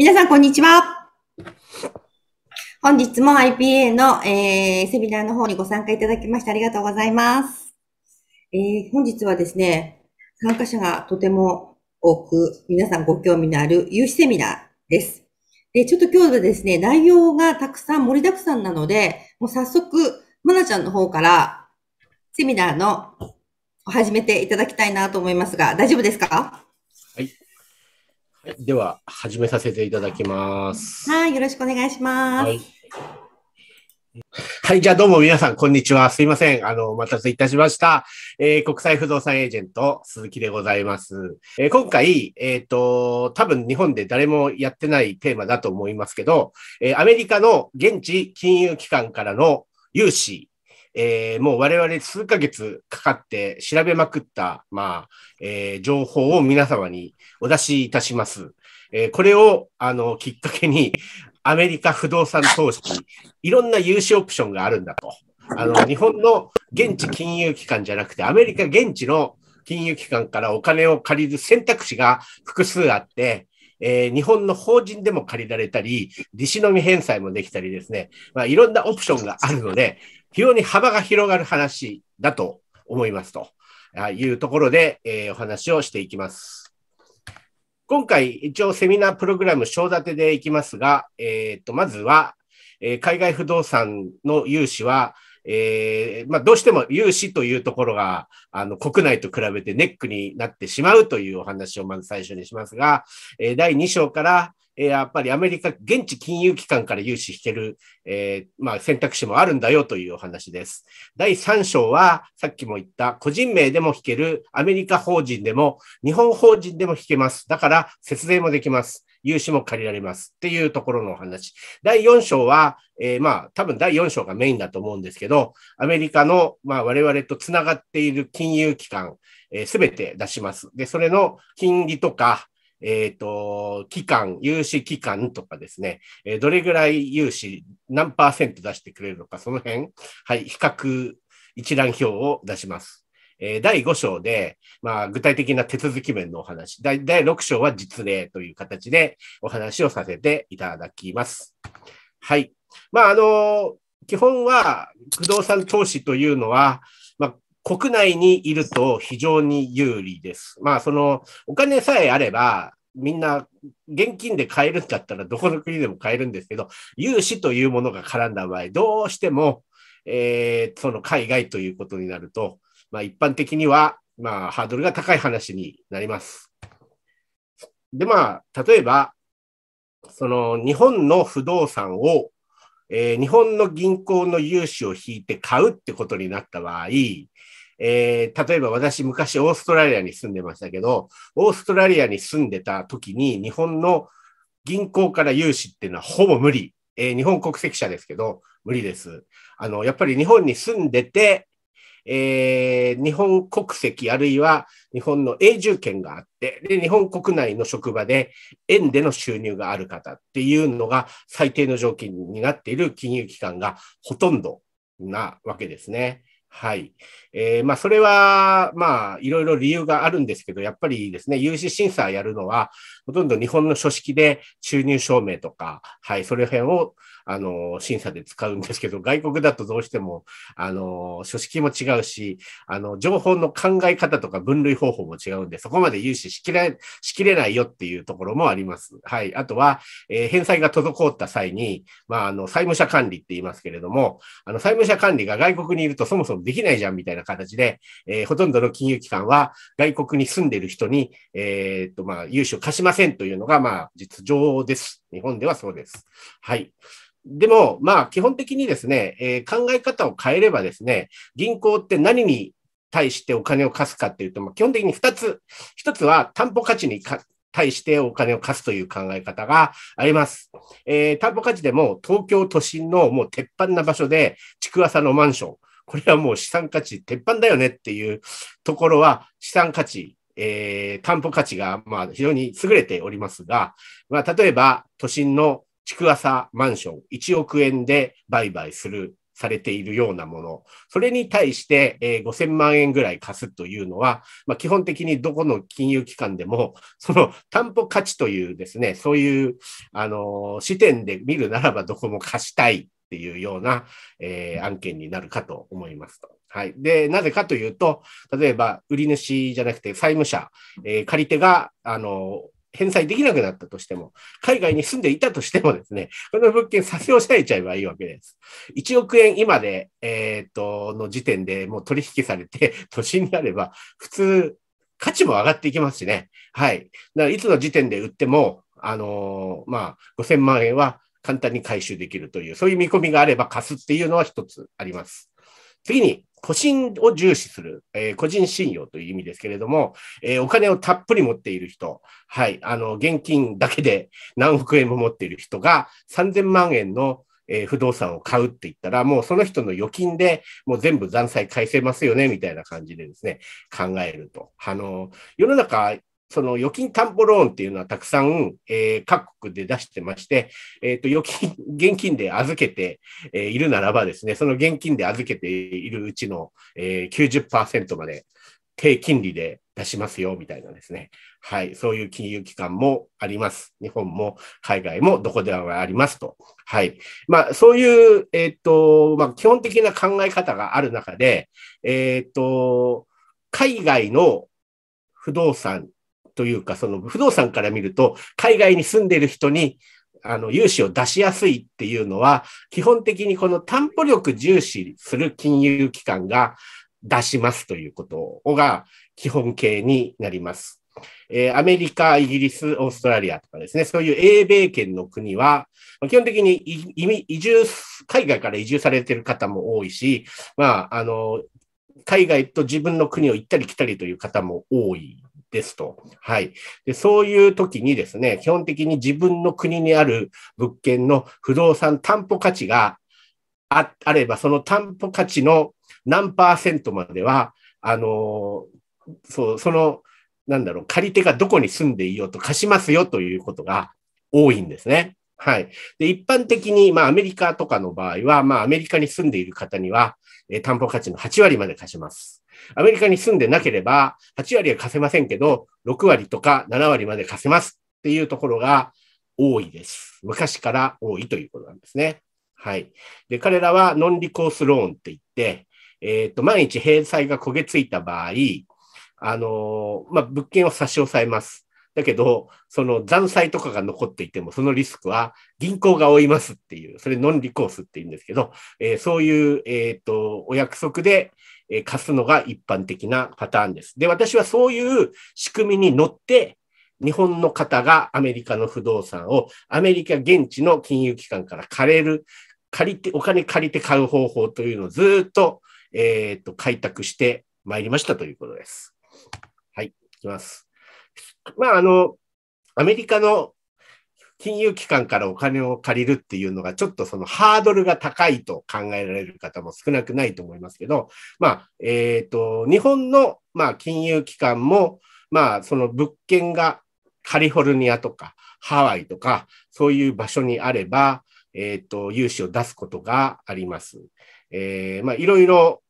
皆さん、こんにちは。本日も IPA の、えー、セミナーの方にご参加いただきましてありがとうございます。えー、本日はですね、参加者がとても多く、皆さんご興味のある有志セミナーです。で、ちょっと今日はですね、内容がたくさん盛りだくさんなので、もう早速、まなちゃんの方から、セミナーの、始めていただきたいなと思いますが、大丈夫ですかはい。では、始めさせていただきます。はい、よろしくお願いします。はい、はい、じゃあどうも皆さん、こんにちは。すいません。あの、お待たせいたしました。えー、国際不動産エージェント、鈴木でございます。えー、今回、えっ、ー、と、多分日本で誰もやってないテーマだと思いますけど、えアメリカの現地金融機関からの融資えー、もう我々数ヶ月かかって調べまくった、まあ、えー、情報を皆様にお出しいたします。えー、これを、あの、きっかけに、アメリカ不動産投資、いろんな融資オプションがあるんだと。あの、日本の現地金融機関じゃなくて、アメリカ現地の金融機関からお金を借りる選択肢が複数あって、えー、日本の法人でも借りられたり、利子のみ返済もできたりですね、まあ、いろんなオプションがあるので、非常に幅が広がる話だと思いますというところで、えー、お話をしていきます。今回、一応セミナープログラム、章立てでいきますが、えっ、と、まずは、えー、海外不動産の融資は、えー、まあ、どうしても融資というところが、あの、国内と比べてネックになってしまうというお話をまず最初にしますが、えー、第2章から、えやっぱりアメリカ、現地金融機関から融資してる、えー、まあ、選択肢もあるんだよというお話です。第3章は、さっきも言った、個人名でも引ける、アメリカ法人でも、日本法人でも引けます。だから、節税もできます。融資も借りられますっていうところのお話。第4章は、えー、まあ、多分第4章がメインだと思うんですけど、アメリカの、まあ、我々とつながっている金融機関、す、えー、べ、て出します。で、それの金利とか、えっ、ー、と、期間、融資期間とかですね、えー、どれぐらい融資、何パーセント出してくれるのか、その辺、はい、比較一覧表を出します。えー、第5章で、まあ、具体的な手続き面のお話、第第6章は実例という形でお話をさせていただきます。はい。まあ、あの、基本は不動産投資というのは、国内にいると非常に有利です。まあ、その、お金さえあれば、みんな現金で買えるんだったらどこの国でも買えるんですけど、融資というものが絡んだ場合、どうしても、えー、その海外ということになると、まあ、一般的には、まあ、ハードルが高い話になります。で、まあ、例えば、その日本の不動産を、えー、日本の銀行の融資を引いて買うってことになった場合、えー、例えば私昔オーストラリアに住んでましたけど、オーストラリアに住んでた時に日本の銀行から融資っていうのはほぼ無理。えー、日本国籍者ですけど、無理です。あの、やっぱり日本に住んでて、えー、日本国籍あるいは日本の永住権があって、で、日本国内の職場で円での収入がある方っていうのが最低の条件になっている金融機関がほとんどなわけですね。はい。えー、まあ、それは、まあ、いろいろ理由があるんですけど、やっぱりですね、融資審査やるのは、ほとんど日本の書式で収入証明とか、はい、それ辺を、あの、審査で使うんですけど、外国だとどうしても、あの、書式も違うし、あの、情報の考え方とか分類方法も違うんで、そこまで融資しきれ、しきれないよっていうところもあります。はい。あとは、えー、返済が滞った際に、まあ、あの、債務者管理って言いますけれども、あの、債務者管理が外国にいるとそもそもできないじゃんみたいな形で、えー、ほとんどの金融機関は外国に住んでる人に、えー、っと、まあ、融資を貸しませんというのが、まあ、実情です。日本ではそうです。はい。でも、まあ、基本的にですね、えー、考え方を変えればですね、銀行って何に対してお金を貸すかっていうと、まあ、基本的に2つ。1つは担保価値に対してお金を貸すという考え方があります。えー、担保価値でも東京都心のもう鉄板な場所で、築浅のマンション。これはもう資産価値鉄板だよねっていうところは資産価値えー、担保価値が、まあ、非常に優れておりますが、まあ、例えば、都心の築浅マンション1億円で売買する、されているようなもの、それに対して、えー、5000万円ぐらい貸すというのは、まあ、基本的にどこの金融機関でも、その担保価値というですね、そういう、あのー、視点で見るならばどこも貸したいっていうような、えー、案件になるかと思いますと。はい。で、なぜかというと、例えば、売り主じゃなくて債務者、えー、借り手が、あの、返済できなくなったとしても、海外に住んでいたとしてもですね、この物件差し押さえちゃえばいいわけです。1億円今で、えー、っと、の時点でもう取引されて、都 心にあれば、普通、価値も上がっていきますしね。はい。だからいつの時点で売っても、あのー、まあ、5000万円は簡単に回収できるという、そういう見込みがあれば貸すっていうのは一つあります。次に、個人を重視する、えー、個人信用という意味ですけれども、えー、お金をたっぷり持っている人、はい、あの、現金だけで何億円も持っている人が3000万円のえー、不動産を買うって言ったら、もうその人の預金でもう全部残債返せますよね、みたいな感じでですね、考えると。あの、世の中、その預金担保ローンっていうのはたくさん、えー、各国で出してまして、えっ、ー、と、預金、現金で預けて、えー、いるならばですね、その現金で預けているうちの、えー、90%まで低金利で出しますよ、みたいなですね。はい。そういう金融機関もあります。日本も海外もどこでもありますと。はい。まあ、そういう、えっ、ー、と、まあ、基本的な考え方がある中で、えっ、ー、と、海外の不動産というか、その不動産から見ると、海外に住んでる人に、あの、融資を出しやすいっていうのは、基本的にこの担保力重視する金融機関が出しますということが基本形になります。えー、アメリカ、イギリス、オーストラリアとかですね、そういう英米圏の国は、基本的に移住、海外から移住されてる方も多いし、まあ、あの、海外と自分の国を行ったり来たりという方も多いですと。はい。で、そういう時にですね、基本的に自分の国にある物件の不動産担保価値がああれば、その担保価値の何パーセントまでは、あのー、そう、その、なんだろう、借り手がどこに住んでいようと貸しますよということが多いんですね。はい。で、一般的に、まあ、アメリカとかの場合は、まあ、アメリカに住んでいる方には、えー、担保価値の8割まで貸します。アメリカに住んでなければ、8割は貸せませんけど、6割とか7割まで貸せますっていうところが多いです。昔から多いということなんですね。はい。で、彼らはノンリコースローンって言って、えっ、ー、と、万一返済が焦げついた場合、あのー、まあ、物件を差し押さえます。だけど、その残債とかが残っていても、そのリスクは銀行が負いますっていう、それノンリコースって言うんですけど、えー、そういう、えっ、ー、と、お約束で、え貸すのが一般的なパターンです。で、私はそういう仕組みに乗って、日本の方がアメリカの不動産をアメリカ現地の金融機関から借れる、借りて、お金借りて買う方法というのをずっと、えっ、と、開拓してまいりましたということです。はい、いきます。まあ、あの、アメリカの金融機関からお金を借りるっていうのが、ちょっとそのハードルが高いと考えられる方も少なくないと思いますけど、まあ、えっ、ー、と、日本の、まあ、金融機関も、まあ、その物件がカリフォルニアとかハワイとか、そういう場所にあれば、えっ、ー、と、融資を出すことがあります。えー、まあ、いろいろ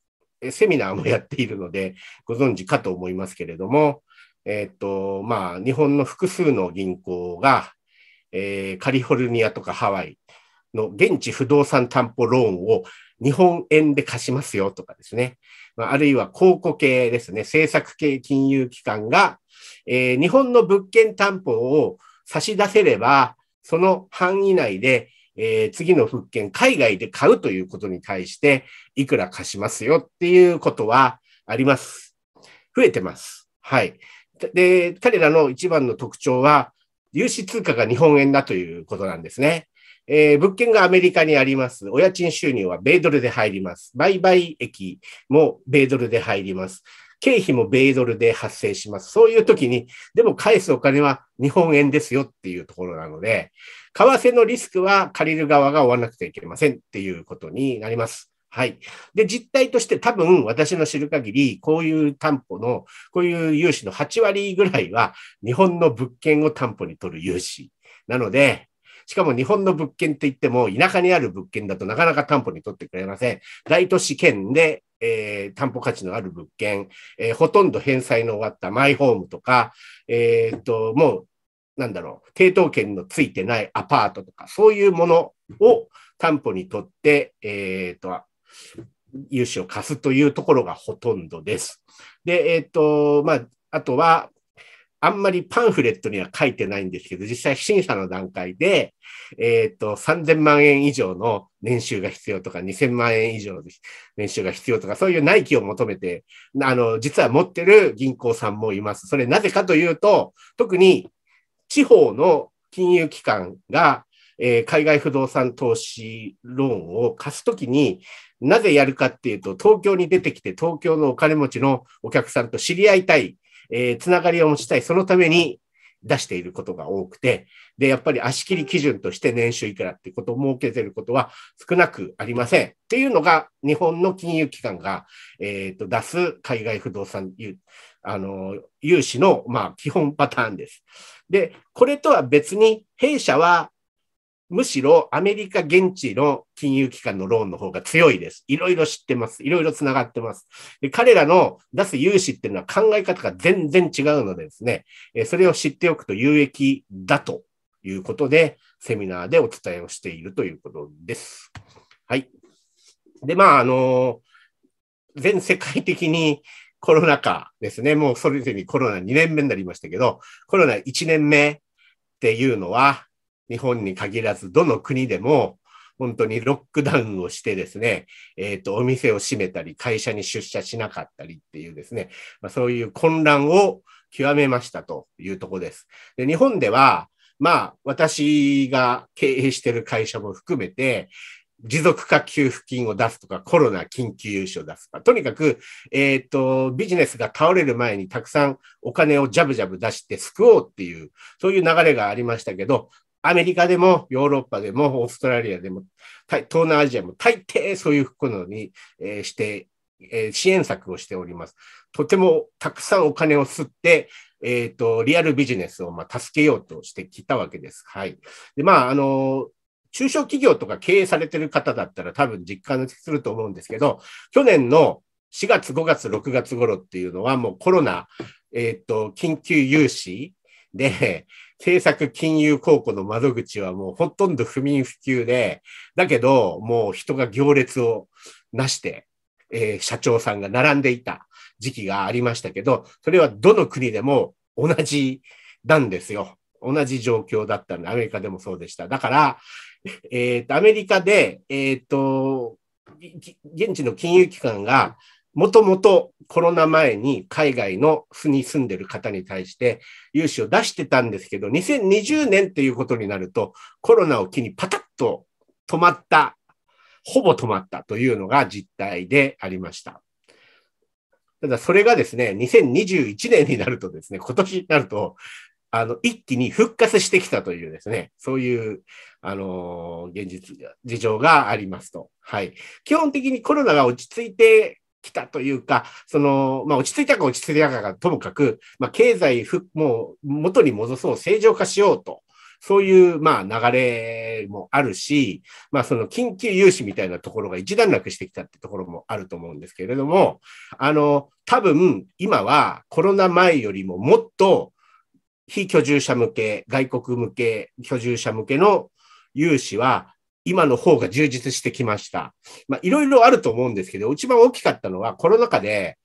セミナーもやっているので、ご存知かと思いますけれども、えっ、ー、と、まあ、日本の複数の銀行が、えー、カリフォルニアとかハワイの現地不動産担保ローンを日本円で貸しますよとかですね。まあ、るいは広告系ですね。政策系金融機関が、えー、日本の物件担保を差し出せれば、その範囲内で、えー、次の物件海外で買うということに対して、いくら貸しますよっていうことはあります。増えてます。はい。で、彼らの一番の特徴は、融資通貨が日本円だということなんですね。えー、物件がアメリカにあります。お家賃収入は米ドルで入ります。売買益も米ドルで入ります。経費も米ドルで発生します。そういう時に、でも返すお金は日本円ですよっていうところなので、為替のリスクは借りる側が負わなくてはいけませんっていうことになります。はい。で、実態として多分私の知る限り、こういう担保の、こういう融資の8割ぐらいは日本の物件を担保に取る融資。なので、しかも日本の物件って言っても、田舎にある物件だとなかなか担保に取ってくれません。大都市圏で、えー、担保価値のある物件、えー、ほとんど返済の終わったマイホームとか、えー、っと、もうなんだろう、抵当権のついてないアパートとか、そういうものを担保にとって、えっ、と、融資を貸すというところがほとんどです。で、えっ、ー、と、まあ、あとは、あんまりパンフレットには書いてないんですけど、実際審査の段階で、えっ、ー、と、3000万円以上の年収が必要とか、2000万円以上の年収が必要とか、そういう内規を求めて、あの、実は持ってる銀行さんもいます。それなぜかというと、特に地方の金融機関がえー、海外不動産投資ローンを貸すときに、なぜやるかっていうと、東京に出てきて、東京のお金持ちのお客さんと知り合いたい、えー、つながりを持ちたい、そのために出していることが多くて、で、やっぱり足切り基準として年収いくらってことを設けてることは少なくありません。っていうのが、日本の金融機関が、えっ、ー、と、出す海外不動産あの、融資の、まあ、基本パターンです。で、これとは別に、弊社は、むしろアメリカ現地の金融機関のローンの方が強いです。いろいろ知ってます。いろいろつながってます。で彼らの出す融資っていうのは考え方が全然違うのでですね、それを知っておくと有益だということで、セミナーでお伝えをしているということです。はい。で、まあ、あの、全世界的にコロナ禍ですね。もうそれぞれにコロナ2年目になりましたけど、コロナ1年目っていうのは、日本に限らず、どの国でも、本当にロックダウンをしてですね、えっ、ー、と、お店を閉めたり、会社に出社しなかったりっていうですね、まあ、そういう混乱を極めましたというとこです。で日本では、まあ、私が経営している会社も含めて、持続化給付金を出すとか、コロナ緊急融資を出すとか、とにかく、えっ、ー、と、ビジネスが倒れる前にたくさんお金をジャブジャブ出して救おうっていう、そういう流れがありましたけど、アメリカでもヨーロッパでもオーストラリアでも東南アジアも大抵そういうことに、して、支援策をしております。とてもたくさんお金を吸って、えっ、ー、と、リアルビジネスをまあ助けようとしてきたわけです。はい。で、まあ、あの、中小企業とか経営されてる方だったら多分実感すると思うんですけど、去年の4月、5月、6月頃っていうのはもうコロナ、えっ、ー、と、緊急融資で、政策金融公庫の窓口はもうほとんど不眠不休で、だけどもう人が行列をなして、えー、社長さんが並んでいた時期がありましたけど、それはどの国でも同じなんですよ。同じ状況だったんで、アメリカでもそうでした。だから、えっ、ー、と、アメリカで、えっ、と、現地の金融機関が、もともとコロナ前に海外の府に住んでる方に対して融資を出してたんですけど、2020年っていうことになると、コロナを機にパタッと止まった、ほぼ止まったというのが実態でありました。ただそれがですね、2021年になるとですね、今年になると、あの、一気に復活してきたというですね、そういう、あのー、現実、事情がありますと。はい。基本的にコロナが落ち着いて来たというか、その、まあ、落ち着いたか落ち着いたかがともかく、まあ、経済もう元に戻そう、正常化しようと。そういう、まあ、流れもあるし、まあ、その緊急融資みたいなところが一段落してきたってところもあると思うんですけれども、あの、多分、今はコロナ前よりももっと非居住者向け、外国向け、居住者向けの融資は今の方が充実してきました。まあ、いろいろあると思うんですけど、一番大きかったのはコロナ禍で、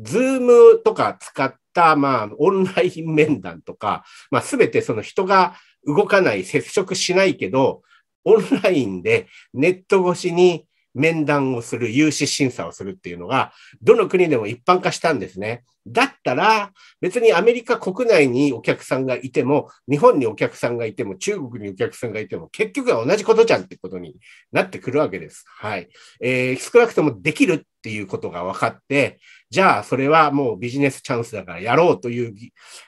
ズームとか使った、まあ、オンライン面談とか、まあ、すべてその人が動かない、接触しないけど、オンラインでネット越しに面談をする、融資審査をするっていうのが、どの国でも一般化したんですね。だったら、別にアメリカ国内にお客さんがいても、日本にお客さんがいても、中国にお客さんがいても、結局は同じことじゃんってことになってくるわけです。はい。えー、少なくともできるっていうことが分かって、じゃあそれはもうビジネスチャンスだからやろうという、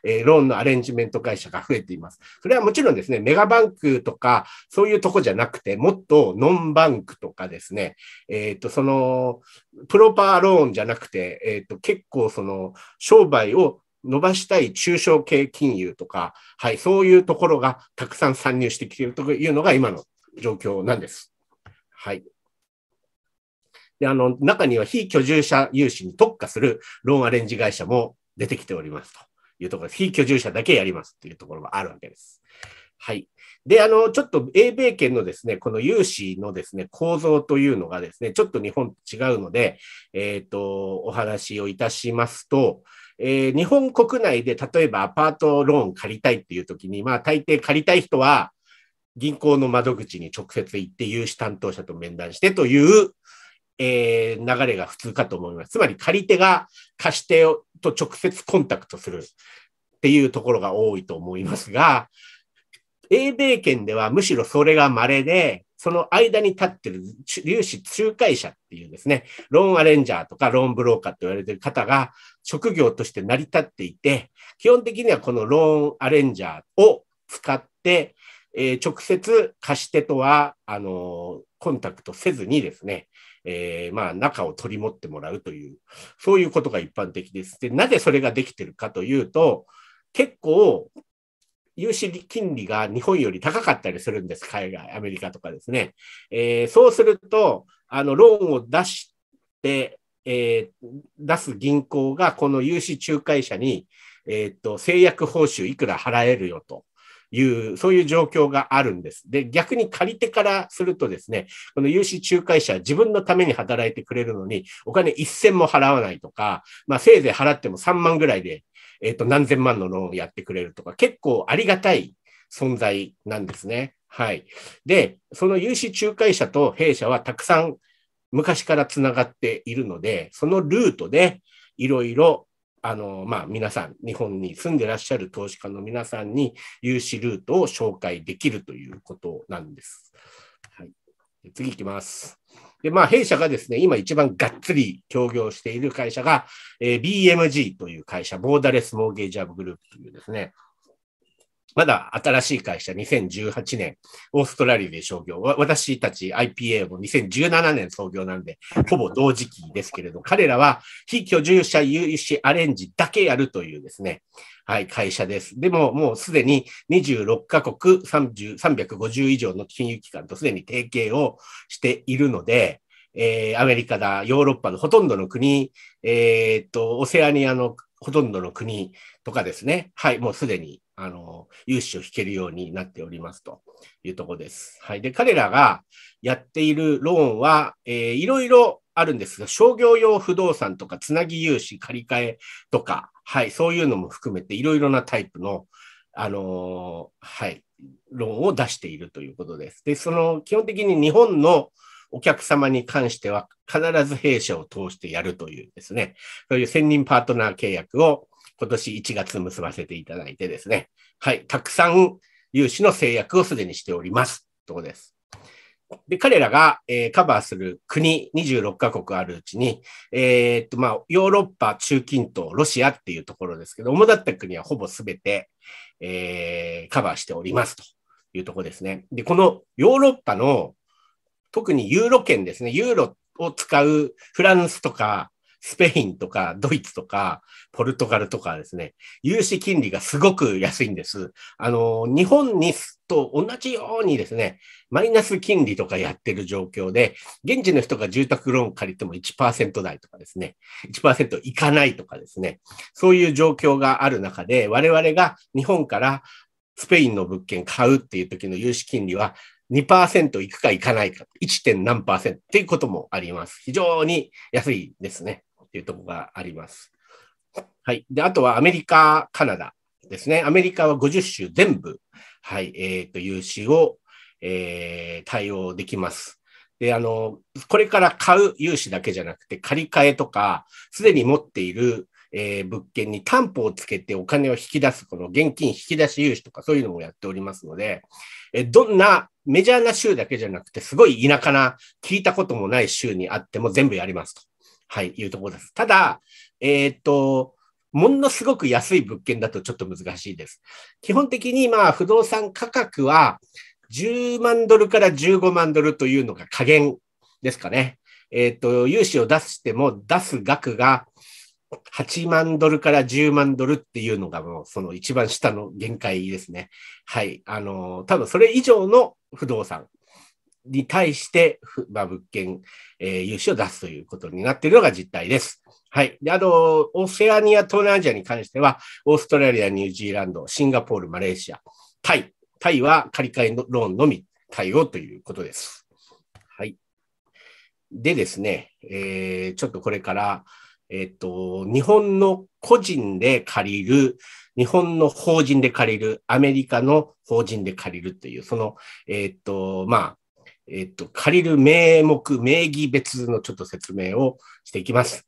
えー、ローンのアレンジメント会社が増えています。それはもちろんですね、メガバンクとかそういうとこじゃなくて、もっとノンバンクとかですね、えっ、ー、と、その、プロパーローンじゃなくて、えっ、ー、と、結構その、商売を伸ばしたい中小系金融とか、はい、そういうところがたくさん参入してきているというのが今の状況なんです。はい。で、あの、中には非居住者融資に特化するローンアレンジ会社も出てきておりますというところです。非居住者だけやりますというところがあるわけです。はい。で、あの、ちょっと英米圏のですね、この融資のですね、構造というのがですね、ちょっと日本と違うので、えっ、ー、と、お話をいたしますと、えー、日本国内で例えばアパートローン借りたいっていう時に、まあ大抵借りたい人は銀行の窓口に直接行って融資担当者と面談してというえー、流れが普通かと思います。つまり借り手が貸し手と直接コンタクトするっていうところが多いと思いますが、英米圏ではむしろそれが稀で、その間に立ってる粒子仲介者っていうですね、ローンアレンジャーとかローンブローカーと言われてる方が職業として成り立っていて、基本的にはこのローンアレンジャーを使って、えー、直接貸し手とは、あのー、コンタクトせずにですね、えー、まあ、中を取り持ってもらうという、そういうことが一般的です。で、なぜそれができてるかというと、結構、融資金利が日本より高かったりするんです。海外、アメリカとかですね。えー、そうすると、あの、ローンを出して、えー、出す銀行がこの融資仲介者に、えー、と、制約報酬いくら払えるよと。いう、そういう状況があるんです。で、逆に借り手からするとですね、この融資仲介者、自分のために働いてくれるのに、お金一銭も払わないとか、まあ、せいぜい払っても3万ぐらいで、えっ、ー、と、何千万のローンをやってくれるとか、結構ありがたい存在なんですね。はい。で、その融資仲介者と弊社はたくさん昔からつながっているので、そのルートでいろいろあの、まあ、皆さん、日本に住んでらっしゃる投資家の皆さんに融資ルートを紹介できるということなんです。はい、次いきます。で、まあ、弊社がですね、今一番がっつり協業している会社が、えー、BMG という会社、ボーダレスモーゲージアブグループというですね、まだ新しい会社、2018年、オーストラリアで商業。私たち IPA も2017年創業なんで、ほぼ同時期ですけれど、彼らは非居住者有志アレンジだけやるというですね、はい、会社です。でも、もうすでに26カ国30 350以上の金融機関とすでに提携をしているので、えー、アメリカだ、ヨーロッパのほとんどの国、えー、っと、オセアニアのほとんどの国とかですね、はい、もうすでにあの、融資を引けるようになっておりますというところです。はい。で、彼らがやっているローンは、えー、いろいろあるんですが、商業用不動産とか、つなぎ融資、借り換えとか、はい、そういうのも含めていろいろなタイプの、あのー、はい、ローンを出しているということです。で、その、基本的に日本のお客様に関しては必ず弊社を通してやるというですね、そういう専任パートナー契約を今年1月結ばせていただいてですね、はい、たくさん融資の制約をすでにしております。とこです。で、彼らが、えー、カバーする国26カ国あるうちに、えー、っと、まあ、ヨーロッパ、中近東、ロシアっていうところですけど、主だった国はほぼ全て、えー、カバーしておりますというとこですね。で、このヨーロッパの、特にユーロ圏ですね、ユーロを使うフランスとか、スペインとかドイツとかポルトガルとかですね、融資金利がすごく安いんです。あの、日本にと同じようにですね、マイナス金利とかやってる状況で、現地の人が住宅ローン借りても1%台とかですね、1%いかないとかですね、そういう状況がある中で、我々が日本からスペインの物件買うっていう時の融資金利は2%いくかいかないか、1. 何っていうこともあります。非常に安いですね。っていうところがあります。はい。で、あとはアメリカ、カナダですね。アメリカは50州全部、はい、えっ、ー、と、融資を、えー、対応できます。で、あの、これから買う融資だけじゃなくて、借り換えとか、すでに持っている、えー、物件に担保をつけてお金を引き出す、この現金引き出し融資とかそういうのもやっておりますので、えどんなメジャーな州だけじゃなくて、すごい田舎な、聞いたこともない州にあっても全部やりますと。はい、いうところです。ただ、えー、っと、ものすごく安い物件だとちょっと難しいです。基本的にまあ不動産価格は10万ドルから15万ドルというのが加減ですかね。えっ、と、融資を出しても出す額が8万ドルから10万ドルっていうのがもうその一番下の限界ですね。はい。あの、多分それ以上の不動産に対して、まあ、物件、えー、融資を出すということになっているのが実態です。はい。で、あの、オセアニア、東南アジアに関しては、オーストラリア、ニュージーランド、シンガポール、マレーシア、タイ。タイは借り換えのローンのみ対応ということです。はい。でですね、えー、ちょっとこれから、えっ、と、日本の個人で借りる、日本の法人で借りる、アメリカの法人で借りるという、その、えっ、と、まあ、えっと、借りる名目、名義別のちょっと説明をしていきます。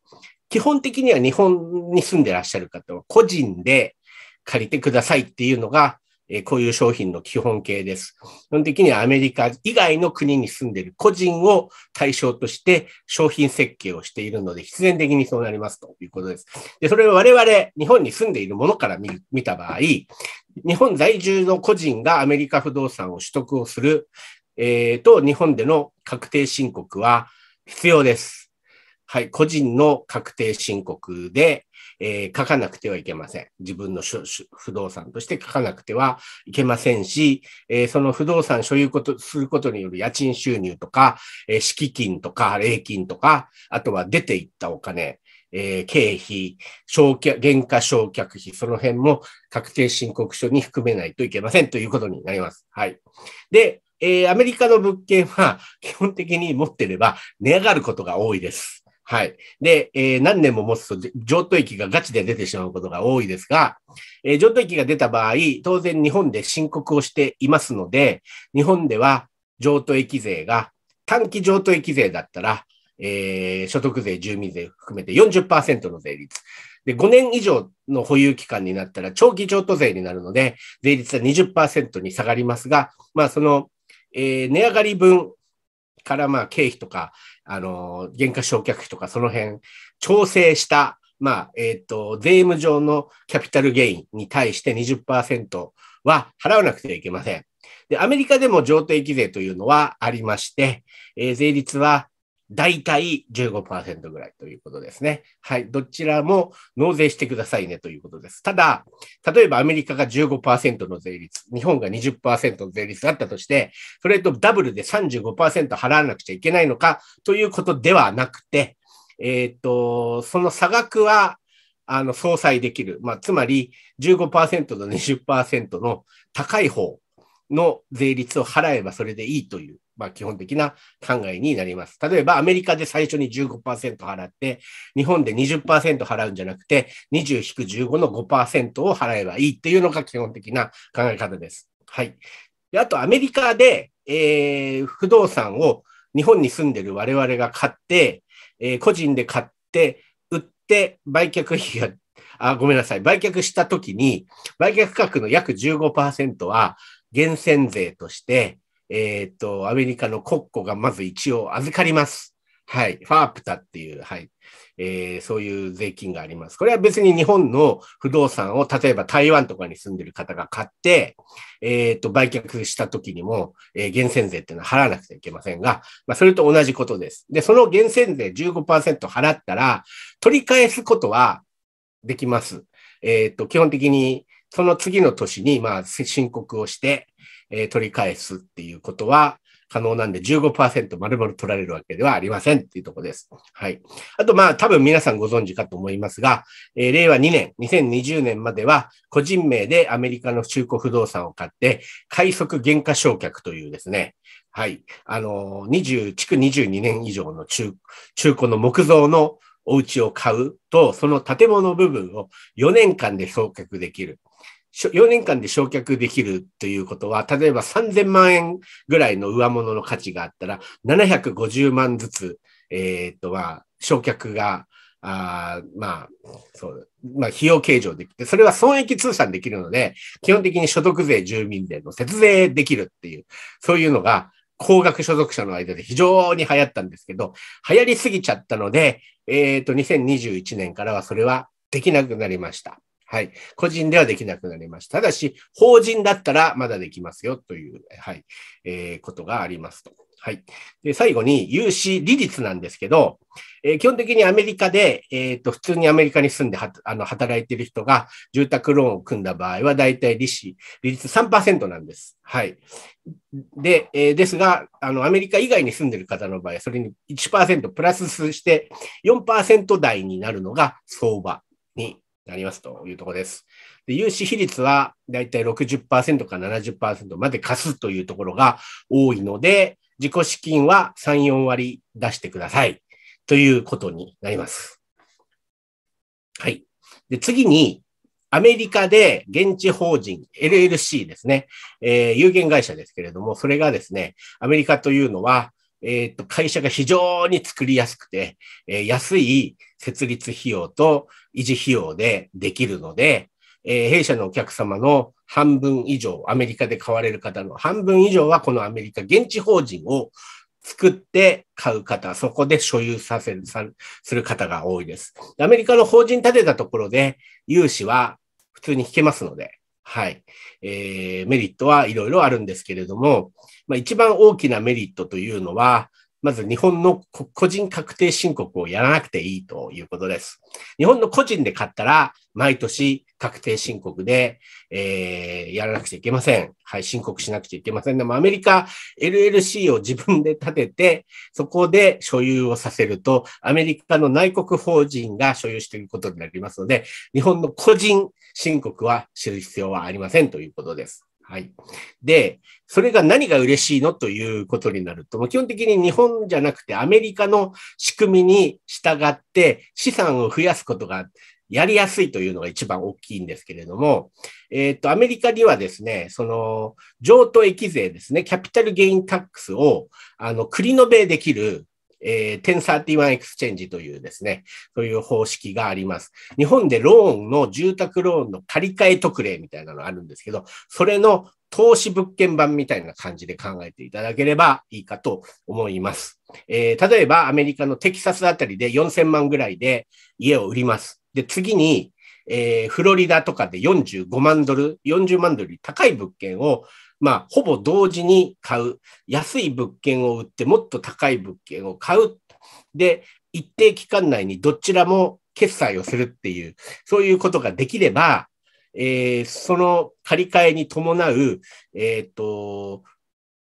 基本的には日本に住んでらっしゃる方は個人で借りてくださいっていうのが、えこういう商品の基本形です。基本的にはアメリカ以外の国に住んでる個人を対象として商品設計をしているので、必然的にそうなりますということです。で、それを我々、日本に住んでいるものから見見た場合、日本在住の個人がアメリカ不動産を取得をするえー、と日本での確定申告は必要です。はい、個人の確定申告で、えー、書かなくてはいけません。自分の不動産として書かなくてはいけませんし、えー、その不動産所有ことすることによる家賃収入とか、えー、敷金とか、礼金とか、あとは出ていったお金、え経費、消却、減価償却費、その辺も確定申告書に含めないといけませんということになります。はい。で、えー、アメリカの物件は 基本的に持ってれば値上がることが多いです。はい。で、えー、何年も持つと上等益がガチで出てしまうことが多いですが、えー、上等益が出た場合、当然日本で申告をしていますので、日本では上等益税が短期上等益税だったら、えー、所得税、住民税含めて40%の税率。で、5年以上の保有期間になったら長期譲渡税になるので、税率は20%に下がりますが、まあそのえー、値上がり分からまあ経費とか、あのー、減価償却費とかその辺、調整した、まあ、えっ、ー、と、税務上のキャピタルゲインに対して20%は払わなくてはいけません。で、アメリカでも上定規税というのはありまして、えー、税率は大体15%ぐらいということですね。はい。どちらも納税してくださいねということです。ただ、例えばアメリカが15%の税率、日本が20%の税率だったとして、それとダブルで35%払わなくちゃいけないのかということではなくて、えっ、ー、と、その差額は、あの、相殺できる。まあ、つまり15%と20%の高い方の税率を払えばそれでいいというまあ、基本的な考えになります。例えば、アメリカで最初に15%払って、日本で20%払うんじゃなくて、20-15の5%を払えばいいっていうのが基本的な考え方です。はい。であと、アメリカで、えー、不動産を日本に住んでる我々が買って、えー、個人で買って、売って、売却費があ、ごめんなさい。売却したときに、売却価格の約15%は、源泉税として、えっ、ー、と、アメリカの国庫がまず一応預かります。はい。ファープタっていう、はい。えー、そういう税金があります。これは別に日本の不動産を、例えば台湾とかに住んでる方が買って、えっ、ー、と、売却した時にも、えー、源泉税っていうのは払わなくちゃいけませんが、まあ、それと同じことです。で、その源泉税15%払ったら、取り返すことはできます。えっ、ー、と、基本的に、その次の年に、まあ、申告をして、えー、取り返すっていうことは可能なんで15%丸々取られるわけではありませんっていうとこです。はい。あと、まあ、多分皆さんご存知かと思いますが、えー、令和2年、2020年までは、個人名でアメリカの中古不動産を買って、快速減価償却というですね、はい、あの、20、築22年以上の中、中古の木造のお家を買うと、その建物部分を4年間で償却できる。4年間で焼却できるということは、例えば3000万円ぐらいの上物の価値があったら、750万ずつ、えっ、と、まあ、却が、あまあ、そう、まあ、費用計上できて、それは損益通算できるので、基本的に所得税、住民税の節税できるっていう、そういうのが、高額所属者の間で非常に流行ったんですけど、流行りすぎちゃったので、えっ、ー、と、2021年からはそれはできなくなりました。はい。個人ではできなくなりました。ただし、法人だったらまだできますよという、はい、えー、ことがありますと。はい。で、最後に、融資利率なんですけど、えー、基本的にアメリカで、えっ、ー、と、普通にアメリカに住んでは、あの、働いてる人が住宅ローンを組んだ場合は、だいたい利子、利率3%なんです。はい。で、えー、ですが、あの、アメリカ以外に住んでる方の場合、それに1%プラスして4%台になるのが相場になりますというところです。で融資比率はだいたい60%から70%まで貸すというところが多いので、自己資金は3、4割出してくださいということになります。はい。で次に、アメリカで現地法人 LLC ですね、えー、有限会社ですけれども、それがですね、アメリカというのは、えっ、ー、と、会社が非常に作りやすくて、えー、安い設立費用と維持費用でできるので、えー、弊社のお客様の半分以上、アメリカで買われる方の半分以上は、このアメリカ現地法人を作って買う方、そこで所有させる、さする方が多いです。アメリカの法人建てたところで、融資は普通に引けますので、はい。えー、メリットはいろいろあるんですけれども、まあ、一番大きなメリットというのは、まず日本の個人確定申告をやらなくていいということです。日本の個人で買ったら、毎年確定申告で、えー、やらなくちゃいけません。はい、申告しなくちゃいけません。でもアメリカ LLC を自分で立てて、そこで所有をさせると、アメリカの内国法人が所有していることになりますので、日本の個人申告は知る必要はありませんということです。はい。で、それが何が嬉しいのということになると、基本的に日本じゃなくてアメリカの仕組みに従って資産を増やすことがやりやすいというのが一番大きいんですけれども、えっ、ー、と、アメリカにはですね、その、譲渡益税ですね、キャピタルゲインタックスを、あの、繰り延べできるえー、1031エクスチェンジというですね、そういう方式があります。日本でローンの住宅ローンの借り換え特例みたいなのあるんですけど、それの投資物件版みたいな感じで考えていただければいいかと思います。えー、例えばアメリカのテキサスあたりで4000万ぐらいで家を売ります。で、次に、えー、フロリダとかで45万ドル、40万ドル高い物件をまあ、ほぼ同時に買う。安い物件を売って、もっと高い物件を買う。で、一定期間内にどちらも決済をするっていう、そういうことができれば、えー、その借り換えに伴う、えっ、ー、と、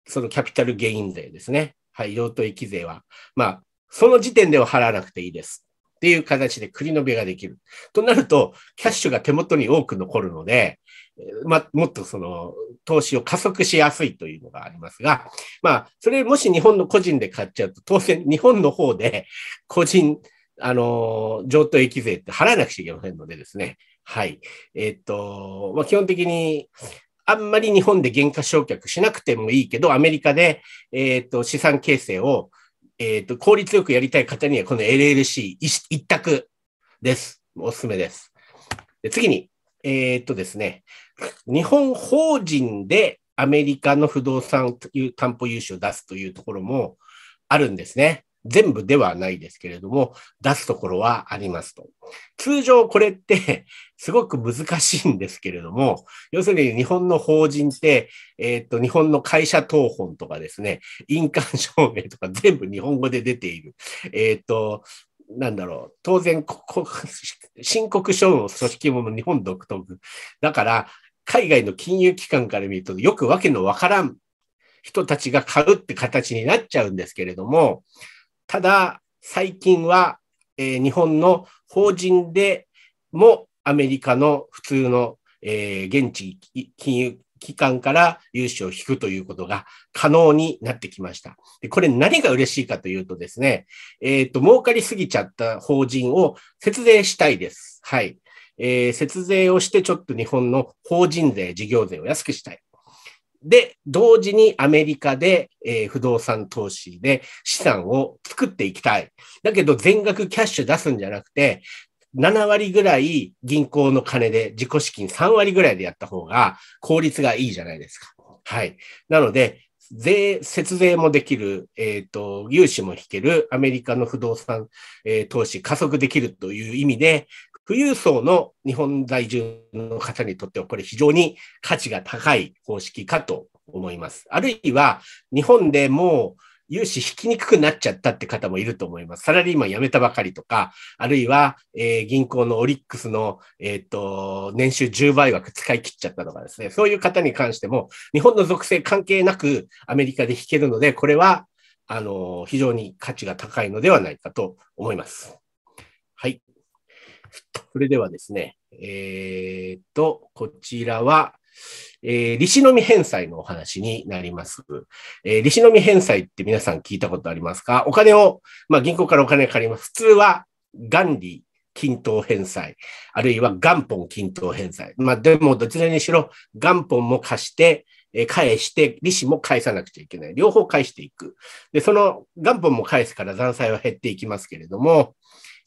そのキャピタルゲイン税ですね。はい、用途益税は。まあ、その時点では払わなくていいです。っていう形で繰り延べができる。となると、キャッシュが手元に多く残るので、ま、もっとその投資を加速しやすいというのがありますが、まあ、それもし日本の個人で買っちゃうと、当然日本の方で個人、あの、譲渡益税って払わなくちゃいけませんのでですね。はい。えっと、まあ、基本的に、あんまり日本で減価償却しなくてもいいけど、アメリカで、えっと、資産形成をえっ、ー、と、効率よくやりたい方には、この LLC 一択です。おすすめです。で次に、えっ、ー、とですね、日本法人でアメリカの不動産という担保融資を出すというところもあるんですね。全部ではないですけれども、出すところはありますと。通常これって すごく難しいんですけれども、要するに日本の法人って、えっ、と、日本の会社等本とかですね、印鑑証明とか 全部日本語で出ている。えっ、と、なんだろう。当然、ここ 申告書の組織も日本独特。だから、海外の金融機関から見ると、よくわけのわからん人たちが買うって形になっちゃうんですけれども、ただ、最近は、えー、日本の法人でもアメリカの普通の、えー、現地金融機関から融資を引くということが可能になってきました。でこれ何が嬉しいかというとですね、えっ、ー、と、儲かりすぎちゃった法人を節税したいです。はい。えー、節税をしてちょっと日本の法人税、事業税を安くしたい。で、同時にアメリカで、えー、不動産投資で資産を作っていきたい。だけど全額キャッシュ出すんじゃなくて、7割ぐらい銀行の金で自己資金3割ぐらいでやった方が効率がいいじゃないですか。はい。なので、税、節税もできる、えっ、ー、と、融資も引ける、アメリカの不動産、えー、投資加速できるという意味で、富裕層の日本在住の方にとっては、これ非常に価値が高い方式かと思います。あるいは、日本でもう融資引きにくくなっちゃったって方もいると思います。サラリーマン辞めたばかりとか、あるいは、えー、銀行のオリックスの、えー、と、年収10倍枠使い切っちゃったとかですね、そういう方に関しても、日本の属性関係なくアメリカで引けるので、これは、あの、非常に価値が高いのではないかと思います。それではですね、えー、っと、こちらは、えー、利子のみ返済のお話になります。えー、利子のみ返済って皆さん聞いたことありますかお金を、まあ、銀行からお金借ります。普通は、元利、均等返済、あるいは元本均等返済。まあ、でも、どちらにしろ、元本も貸して、え返して、利子も返さなくちゃいけない。両方返していく。で、その元本も返すから残債は減っていきますけれども、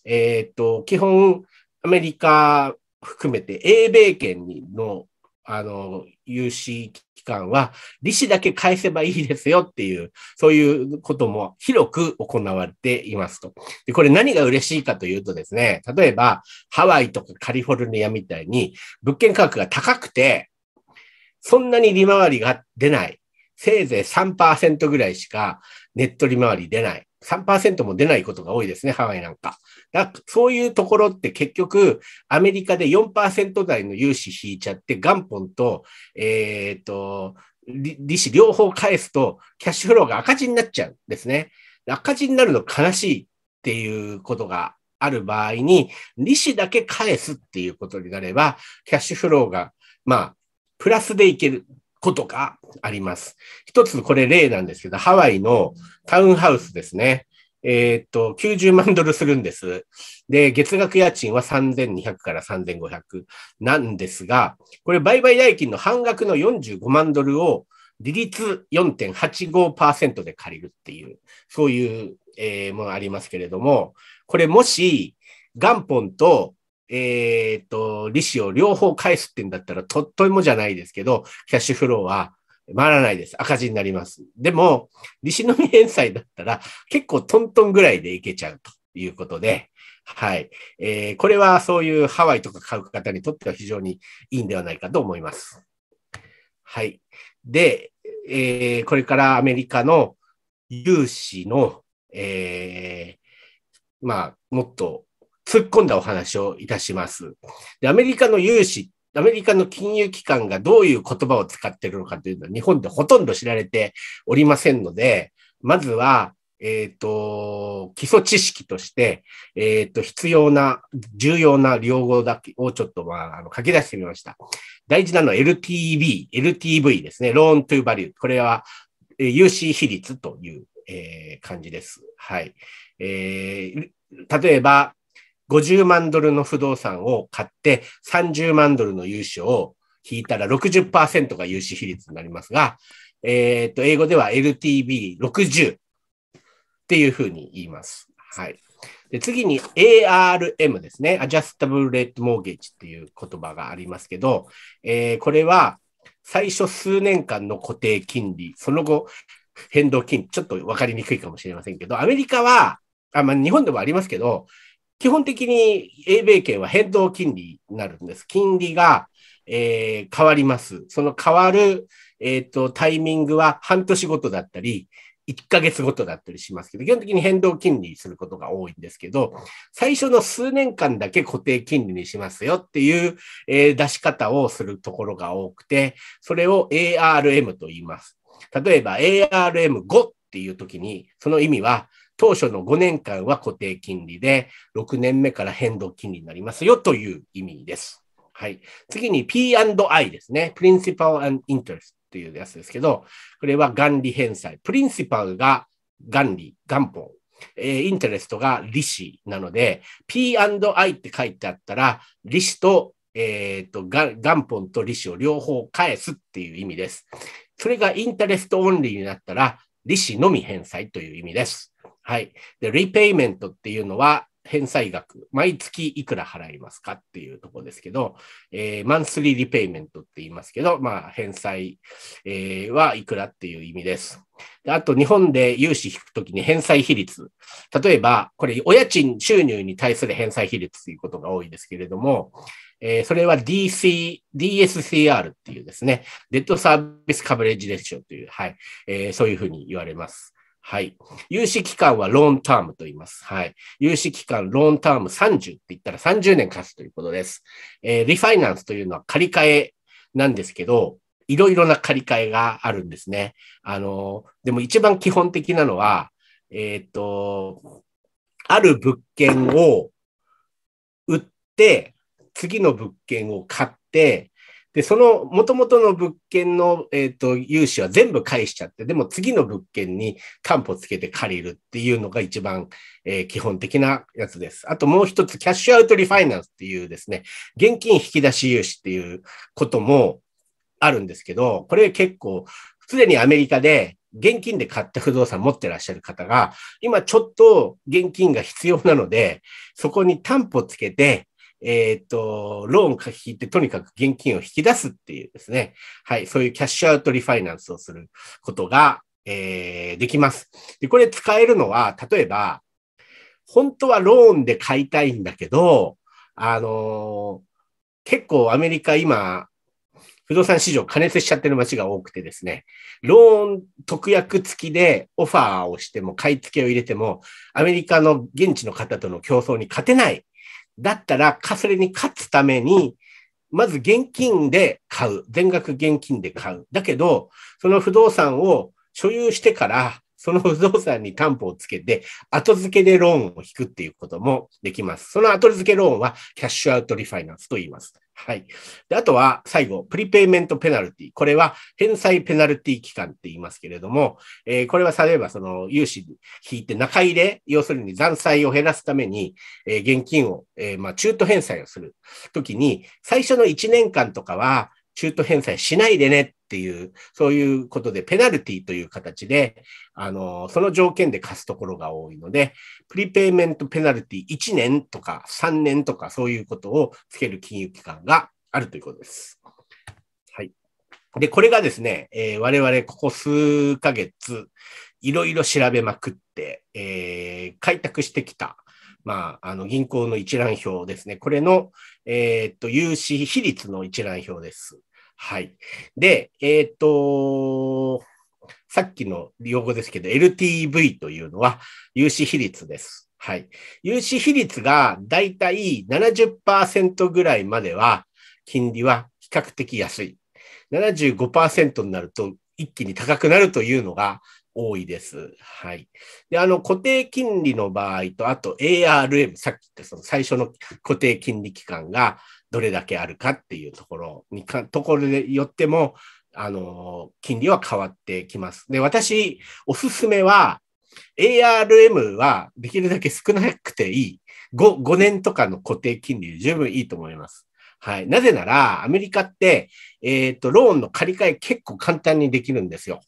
えー、っと、基本、アメリカ含めて、英米圏の、あの、融資機関は、利子だけ返せばいいですよっていう、そういうことも広く行われていますと。で、これ何が嬉しいかというとですね、例えば、ハワイとかカリフォルニアみたいに、物件価格が高くて、そんなに利回りが出ない。せいぜい3%ぐらいしかネット利回り出ない。3%も出ないことが多いですね、ハワイなんか。だかそういうところって結局、アメリカで4%台の融資引いちゃって、元本と、えっ、ー、と、利子両方返すと、キャッシュフローが赤字になっちゃうんですね。赤字になるの悲しいっていうことがある場合に、利子だけ返すっていうことになれば、キャッシュフローが、まあ、プラスでいける。ことがあります。一つこれ例なんですけど、ハワイのタウンハウスですね。えー、っと、90万ドルするんです。で、月額家賃は3200から3500なんですが、これ売買代金の半額の45万ドルを利率4.85%で借りるっていう、そういう、えー、ものありますけれども、これもし元本とえっ、ー、と、利子を両方返すってんだったら、とっともじゃないですけど、キャッシュフローは回らないです。赤字になります。でも、利子のみ返済だったら、結構トントンぐらいでいけちゃうということで、はい。えー、これはそういうハワイとか買う方にとっては非常にいいんではないかと思います。はい。で、えー、これからアメリカの融資の、えー、まあ、もっと突っ込んだお話をいたします。で、アメリカの融資、アメリカの金融機関がどういう言葉を使っているのかというのは日本でほとんど知られておりませんので、まずは、えっ、ー、と、基礎知識として、えっ、ー、と、必要な、重要な両語だけをちょっと、まあ、あの、書き出してみました。大事なのは LTV、LTV ですね。ローントゥーバリュー。これは、えー、融資比率という、えー、感じです。はい。えー、例えば、50万ドルの不動産を買って、30万ドルの融資を引いたら60%が融資比率になりますが、えっ、ー、と、英語では LTV60 っていうふうに言います。はい。で次に ARM ですね。Adjustable Rate Mortgage っていう言葉がありますけど、えー、これは最初数年間の固定金利、その後変動金利、ちょっと分かりにくいかもしれませんけど、アメリカは、あまあ、日本でもありますけど、基本的に英米圏は変動金利になるんです。金利が、えー、変わります。その変わる、えっ、ー、と、タイミングは半年ごとだったり、1ヶ月ごとだったりしますけど、基本的に変動金利することが多いんですけど、最初の数年間だけ固定金利にしますよっていう、えー、出し方をするところが多くて、それを ARM と言います。例えば ARM5 っていう時に、その意味は当初の5年間は固定金利で、6年目から変動金利になりますよという意味です。はい。次に P&I ですね。Principal and Interest というやつですけど、これは元利返済。Principal が元利、元本。えー、イン r レストが利子なので、P&I って書いてあったら、利子と、えー、と、元本と利子を両方返すっていう意味です。それがインタレストオンリーになったら、利子のみ返済という意味です。はい。で、リペイメントっていうのは、返済額、毎月いくら払いますかっていうところですけど、えー、マンスリーリペイメントって言いますけど、まあ、返済、えー、はいくらっていう意味です。であと、日本で融資引くときに返済比率。例えば、これ、お家賃収入に対する返済比率ということが多いですけれども、えー、それは DC、DSCR っていうですね、デッドサービスカバレージレッシという、はい、えー、そういうふうに言われます。はい。融資期間はローンタームと言います。はい。融資期間、ローンターム30って言ったら30年貸すということです。えー、リファイナンスというのは借り換えなんですけど、いろいろな借り換えがあるんですね。あの、でも一番基本的なのは、えー、っと、ある物件を売って、次の物件を買って、で、その元々の物件の、えっ、ー、と、融資は全部返しちゃって、でも次の物件に担保つけて借りるっていうのが一番、えー、基本的なやつです。あともう一つ、キャッシュアウトリファイナンスっていうですね、現金引き出し融資っていうこともあるんですけど、これ結構、すでにアメリカで現金で買った不動産持ってらっしゃる方が、今ちょっと現金が必要なので、そこに担保つけて、えっ、ー、と、ローンから引いて、とにかく現金を引き出すっていうですね。はい、そういうキャッシュアウトリファイナンスをすることが、えー、できます。で、これ使えるのは、例えば、本当はローンで買いたいんだけど、あのー、結構アメリカ今、不動産市場加熱しちゃってる街が多くてですね、ローン特約付きでオファーをしても買い付けを入れても、アメリカの現地の方との競争に勝てないだったら、それに勝つために、まず現金で買う。全額現金で買う。だけど、その不動産を所有してから、その不動産に担保をつけて、後付けでローンを引くっていうこともできます。その後付けローンはキャッシュアウトリファイナンスと言います。はい。であとは最後、プリペイメントペナルティ。これは返済ペナルティ期間って言いますけれども、えー、これは例えばその融資引いて中入れ、要するに残債を減らすために、えー、現金を、えー、まあ中途返済をするときに、最初の1年間とかは、中途返済しないでねっていう、そういうことでペナルティという形で、あの、その条件で貸すところが多いので、プリペイメントペナルティ1年とか3年とかそういうことをつける金融機関があるということです。はい。で、これがですね、えー、我々ここ数ヶ月、いろいろ調べまくって、えー、開拓してきたまあ、あの銀行の一覧表ですね。これの、えー、っと、融資比率の一覧表です。はい。で、えー、っと、さっきの用語ですけど、LTV というのは融資比率です。はい。融資比率がだいたい70%ぐらいまでは、金利は比較的安い。75%になると一気に高くなるというのが多いです。はい。で、あの、固定金利の場合と、あと ARM、さっき言ったその最初の固定金利期間がどれだけあるかっていうところにか、ところでよっても、あの、金利は変わってきます。で、私、おすすめは、ARM はできるだけ少なくていい。5, 5年とかの固定金利で十分いいと思います。はい。なぜなら、アメリカって、えっ、ー、と、ローンの借り換え結構簡単にできるんですよ。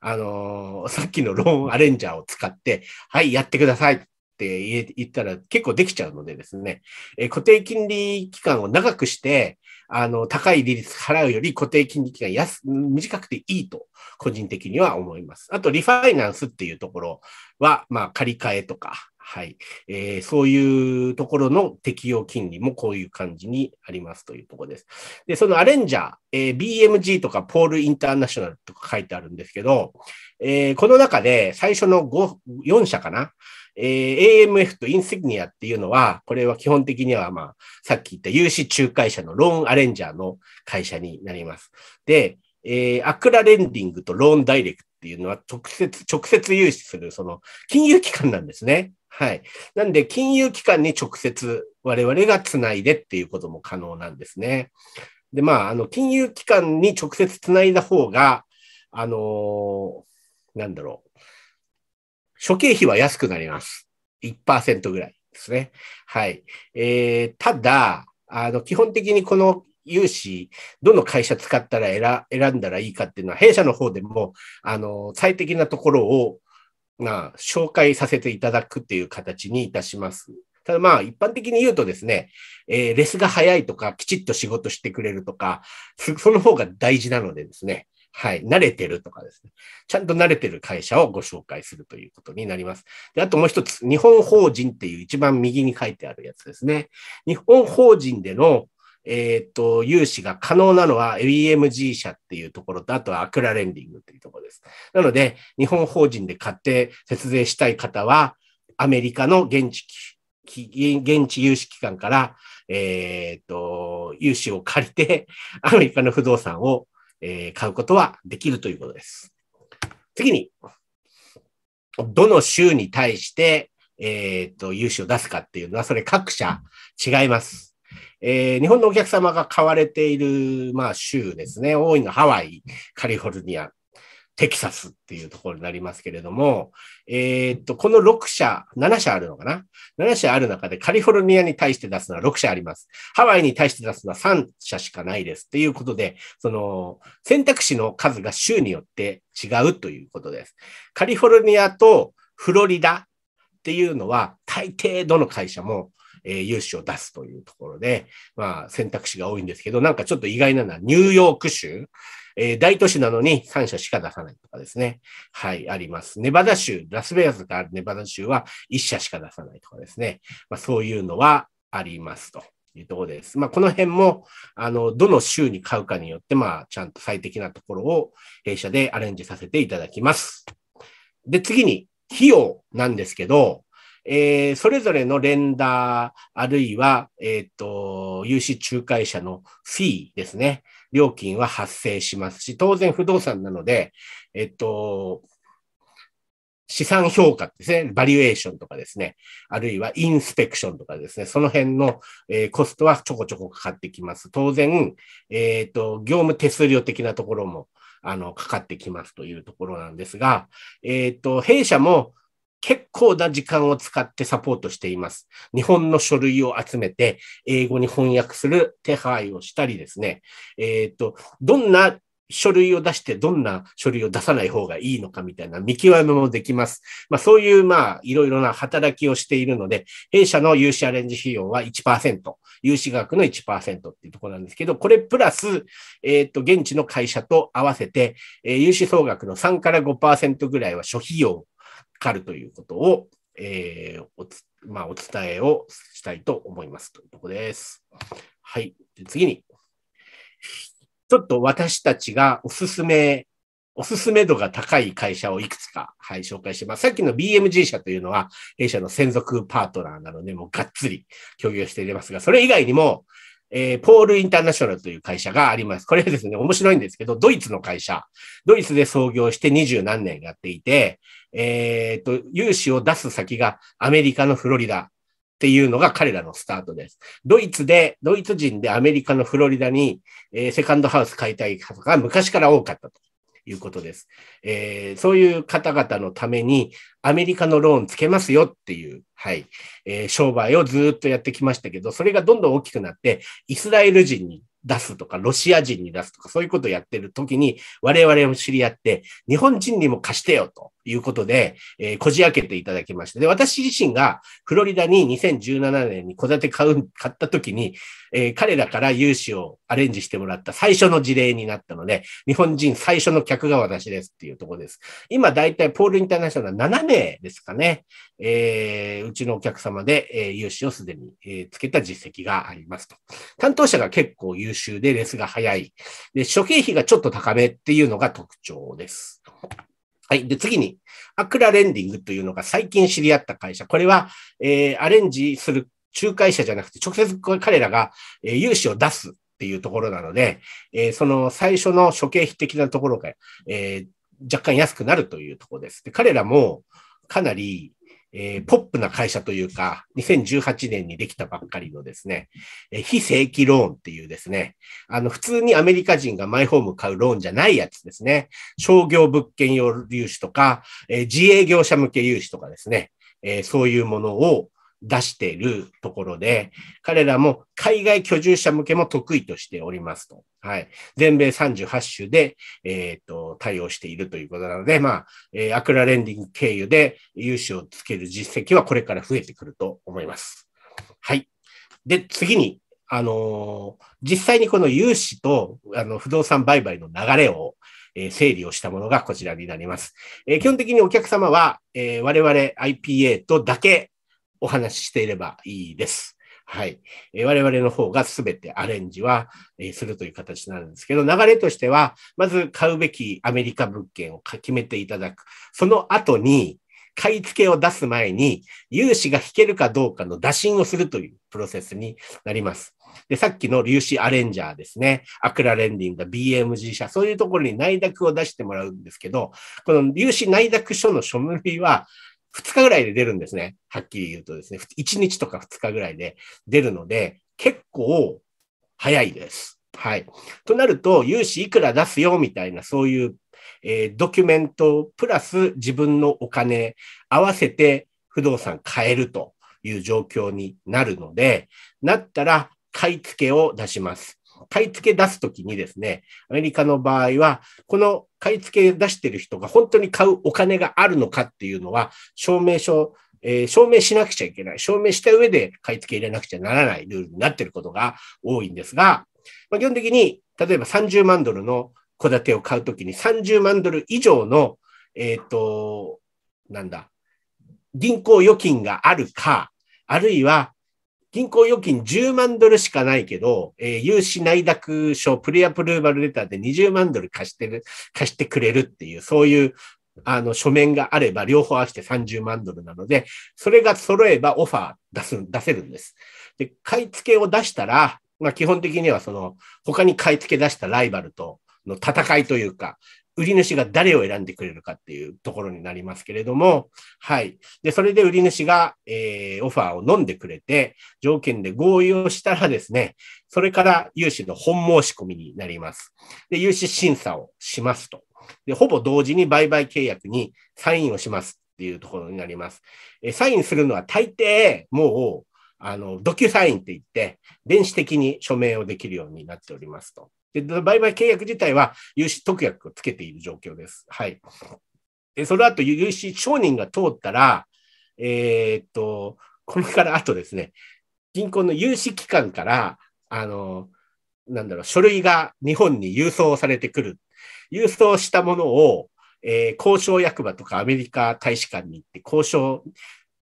あのー、さっきのローンアレンジャーを使って、はい、やってくださいって言ったら結構できちゃうのでですね、え固定金利期間を長くして、あの、高い利率払うより固定金利期間安、短くていいと、個人的には思います。あと、リファイナンスっていうところは、まあ、借り換えとか、はい。えー、そういうところの適用金利もこういう感じにありますというところです。で、そのアレンジャー、えー、BMG とかポールインターナショナルとか書いてあるんですけど、えー、この中で最初の5、4社かな。えー、AMF とインセグニアっていうのは、これは基本的には、まあ、さっき言った融資仲介者のローンアレンジャーの会社になります。で、えー、アクラレンディングとローンダイレクっていうのは直接、直接融資する、その金融機関なんですね。はい。なんで、金融機関に直接我々がつないでっていうことも可能なんですね。で、まあ、あの、金融機関に直接つないだ方が、あのー、なんだろう。諸経費は安くなります。1%ぐらいですね。はい。えー、ただ、あの、基本的にこの融資、どの会社使ったら選んだらいいかっていうのは、弊社の方でも、あの、最適なところを、まあ、紹介させていただくっていう形にいたします。ただまあ、一般的に言うとですね、えー、レスが早いとか、きちっと仕事してくれるとか、その方が大事なのでですね、はい、慣れてるとかですね、ちゃんと慣れてる会社をご紹介するということになります。であともう一つ、日本法人っていう一番右に書いてあるやつですね。日本法人でのえっ、と、融資が可能なのは e m g 社っていうところと、あとはアクラレンディングっていうところです。なので、日本法人で買って節税したい方は、アメリカの現地、現地融資機関から、えっ、ー、と、融資を借りて、アメリカの不動産を、えー、買うことはできるということです。次に、どの州に対して、えっ、と、融資を出すかっていうのは、それ各社違います。えー、日本のお客様が買われている、まあ、州ですね。多いのハワイ、カリフォルニア、テキサスっていうところになりますけれども、えー、っと、この6社、7社あるのかな ?7 社ある中でカリフォルニアに対して出すのは6社あります。ハワイに対して出すのは3社しかないです。っていうことで、その選択肢の数が州によって違うということです。カリフォルニアとフロリダっていうのは、大抵どの会社もえー、融資を出すというところで、まあ、選択肢が多いんですけど、なんかちょっと意外なのはニューヨーク州、えー、大都市なのに3社しか出さないとかですね。はい、あります。ネバダ州、ラスベガスがあるネバダ州は1社しか出さないとかですね。まあ、そういうのはありますと。いうところです。まあ、この辺も、あの、どの州に買うかによって、まあ、ちゃんと最適なところを弊社でアレンジさせていただきます。で、次に、費用なんですけど、えー、それぞれのレンダー、あるいは、えっ、ー、と、融資仲介者のフィーですね。料金は発生しますし、当然不動産なので、えっ、ー、と、資産評価ですね、バリュエーションとかですね、あるいはインスペクションとかですね、その辺の、えー、コストはちょこちょこかかってきます。当然、えっ、ー、と、業務手数料的なところも、あの、かかってきますというところなんですが、えっ、ー、と、弊社も、結構な時間を使ってサポートしています。日本の書類を集めて、英語に翻訳する手配をしたりですね、えっ、ー、と、どんな書類を出してどんな書類を出さない方がいいのかみたいな見極めもできます。まあそういうまあいろいろな働きをしているので、弊社の融資アレンジ費用は1%、融資額の1%っていうところなんですけど、これプラス、えっ、ー、と、現地の会社と合わせて、えー、融資総額の3から5%ぐらいは諸費用かかるということを、えー、おまあ、お伝えをしたいと思いますというところです。はい。で次に、ちょっと私たちがおすすめ、おすすめ度が高い会社をいくつか、はい、紹介します。さっきの BMG 社というのは、弊社の専属パートナーなので、もうがっつり協業していますが、それ以外にも、えー、ポールインターナショナルという会社があります。これですね、面白いんですけど、ドイツの会社。ドイツで創業して二十何年やっていて、えっ、ー、と、融資を出す先がアメリカのフロリダっていうのが彼らのスタートです。ドイツで、ドイツ人でアメリカのフロリダに、えー、セカンドハウス買いたい方が昔から多かったと。いうことです。えー、そういう方々のためにアメリカのローンつけますよっていう、はい、えー、商売をずっとやってきましたけど、それがどんどん大きくなって、イスラエル人に出すとか、ロシア人に出すとか、そういうことをやってる時に、我々を知り合って、日本人にも貸してよということで、えー、こじ開けていただきまして、で、私自身がフロリダに2017年に戸建て買う、買った時に、えー、彼らから融資をアレンジしてもらった最初の事例になったので、日本人最初の客が私ですっていうとこです。今、だいたいポールインターナショナル7名ですかね、えー、うちのお客様で、え融資をすでに、えつけた実績がありますと。担当者が結構優収でレスが早い。で、諸経費がちょっと高めっていうのが特徴です。はい。で、次に、アクラレンディングというのが最近知り合った会社。これは、えー、アレンジする仲介者じゃなくて、直接彼らが、えー、融資を出すっていうところなので、えー、その最初の諸経費的なところが、えー、若干安くなるというところです。で、彼らもかなり、えー、ポップな会社というか、2018年にできたばっかりのですね、えー、非正規ローンっていうですね、あの、普通にアメリカ人がマイホーム買うローンじゃないやつですね、商業物件用融資とか、えー、自営業者向け融資とかですね、えそういうものを、出しているところで、彼らも海外居住者向けも得意としておりますと。はい。全米38州で、えっ、ー、と、対応しているということなので、まあ、えー、アクラレンディング経由で融資をつける実績はこれから増えてくると思います。はい。で、次に、あのー、実際にこの融資と、あの、不動産売買の流れを、え整理をしたものがこちらになります。え基本的にお客様は、え我々 IPA とだけお話ししていればいいです。はい。え我々の方が全てアレンジは、えするという形なんですけど、流れとしては、まず買うべきアメリカ物件を決めていただく。その後に、買い付けを出す前に、融資が引けるかどうかの打診をするというプロセスになります。で、さっきの粒子アレンジャーですね。アクラレンディング、BMG 社、そういうところに内諾を出してもらうんですけど、この粒子内諾書の書類は、2日ぐらいで出るんですね。はっきり言うとですね。1日とか2日ぐらいで出るので、結構早いです。はい。となると、融資いくら出すよみたいな、そういう、えー、ドキュメントプラス自分のお金合わせて不動産買えるという状況になるので、なったら買い付けを出します。買い付け出すときにですね、アメリカの場合は、この買い付け出してる人が本当に買うお金があるのかっていうのは、証明書、えー、証明しなくちゃいけない。証明した上で買い付け入れなくちゃならないルールになってることが多いんですが、まあ、基本的に、例えば30万ドルの戸建てを買うときに30万ドル以上の、えっ、ー、と、なんだ、銀行預金があるか、あるいは銀行預金10万ドルしかないけど、えー、融資内諾書プリアプルーバルレターで20万ドル貸してる、貸してくれるっていう、そういう、あの、書面があれば、両方合わせて30万ドルなので、それが揃えばオファー出す、出せるんです。で、買い付けを出したら、まあ基本的にはその、他に買い付け出したライバルとの戦いというか、売り主が誰を選んでくれるかっていうところになりますけれども、はい。で、それで売り主が、えー、オファーを飲んでくれて、条件で合意をしたらですね、それから融資の本申し込みになります。で、融資審査をしますと。で、ほぼ同時に売買契約にサインをしますっていうところになります。えー、サインするのは大抵、もう、あの、ドキュサインって言って、電子的に署名をできるようになっておりますと。で、売買契約自体は融資特約をつけている状況です。はい。で、その後、融資承認が通ったら、えー、っと、これからあとですね、銀行の融資機関から、あの、なんだろう、書類が日本に郵送されてくる。郵送したものを、えー、交渉役場とかアメリカ大使館に行って交渉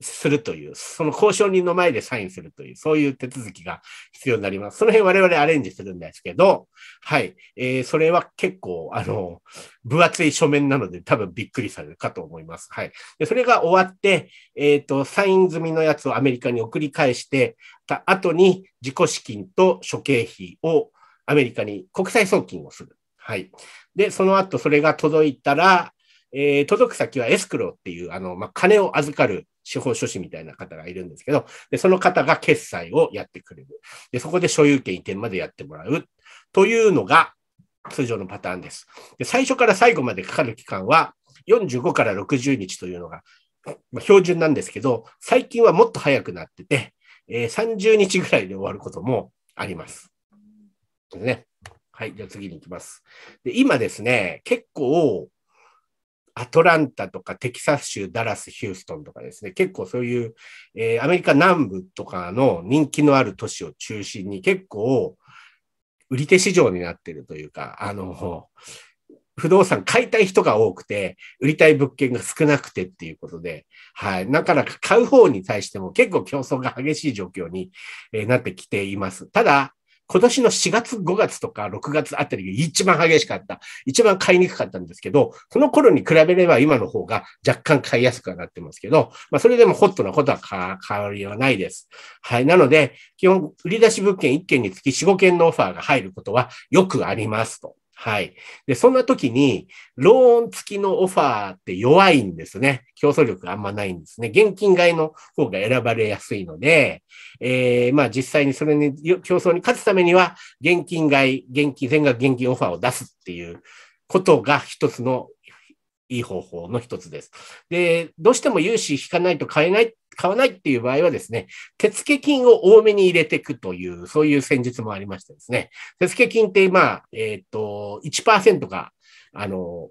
するという、その交渉人の前でサインするという、そういう手続きが必要になります。その辺我々アレンジするんですけど、はい。えー、それは結構、あの、分厚い書面なので多分びっくりされるかと思います。はい。で、それが終わって、えっ、ー、と、サイン済みのやつをアメリカに送り返して、た後に自己資金と諸経費をアメリカに国際送金をする。はい。で、その後それが届いたら、えー、届く先はエスクローっていう、あの、まあ、金を預かる司法書士みたいな方がいるんですけど、でその方が決済をやってくれるで。そこで所有権移転までやってもらうというのが通常のパターンです。で最初から最後までかかる期間は45から60日というのが標準なんですけど、最近はもっと早くなってて、えー、30日ぐらいで終わることもあります。ですね。はい、じゃあ次に行きます。で今ですね、結構アトランタとかテキサス州ダラス、ヒューストンとかですね、結構そういう、えー、アメリカ南部とかの人気のある都市を中心に結構売り手市場になってるというか、あの、不動産買いたい人が多くて、売りたい物件が少なくてっていうことで、はい。なかか買う方に対しても結構競争が激しい状況に、えなってきています。ただ、今年の4月、5月とか6月あたりが一番激しかった。一番買いにくかったんですけど、その頃に比べれば今の方が若干買いやすくはなってますけど、まあ、それでもホットなことは変わりはないです。はい。なので、基本、売り出し物件1件につき4、5件のオファーが入ることはよくありますと。はい。で、そんな時に、ローン付きのオファーって弱いんですね。競争力があんまないんですね。現金買いの方が選ばれやすいので、えー、まあ実際にそれに、競争に勝つためには、現金買い、現金、全額現金オファーを出すっていうことが一つのいい方法の一つです。で、どうしても融資引かないと買えないっ買わないっていう場合はですね、手付金を多めに入れていくという、そういう戦術もありましてですね、手付金って、まあ、えっ、ー、と、1%が、あの、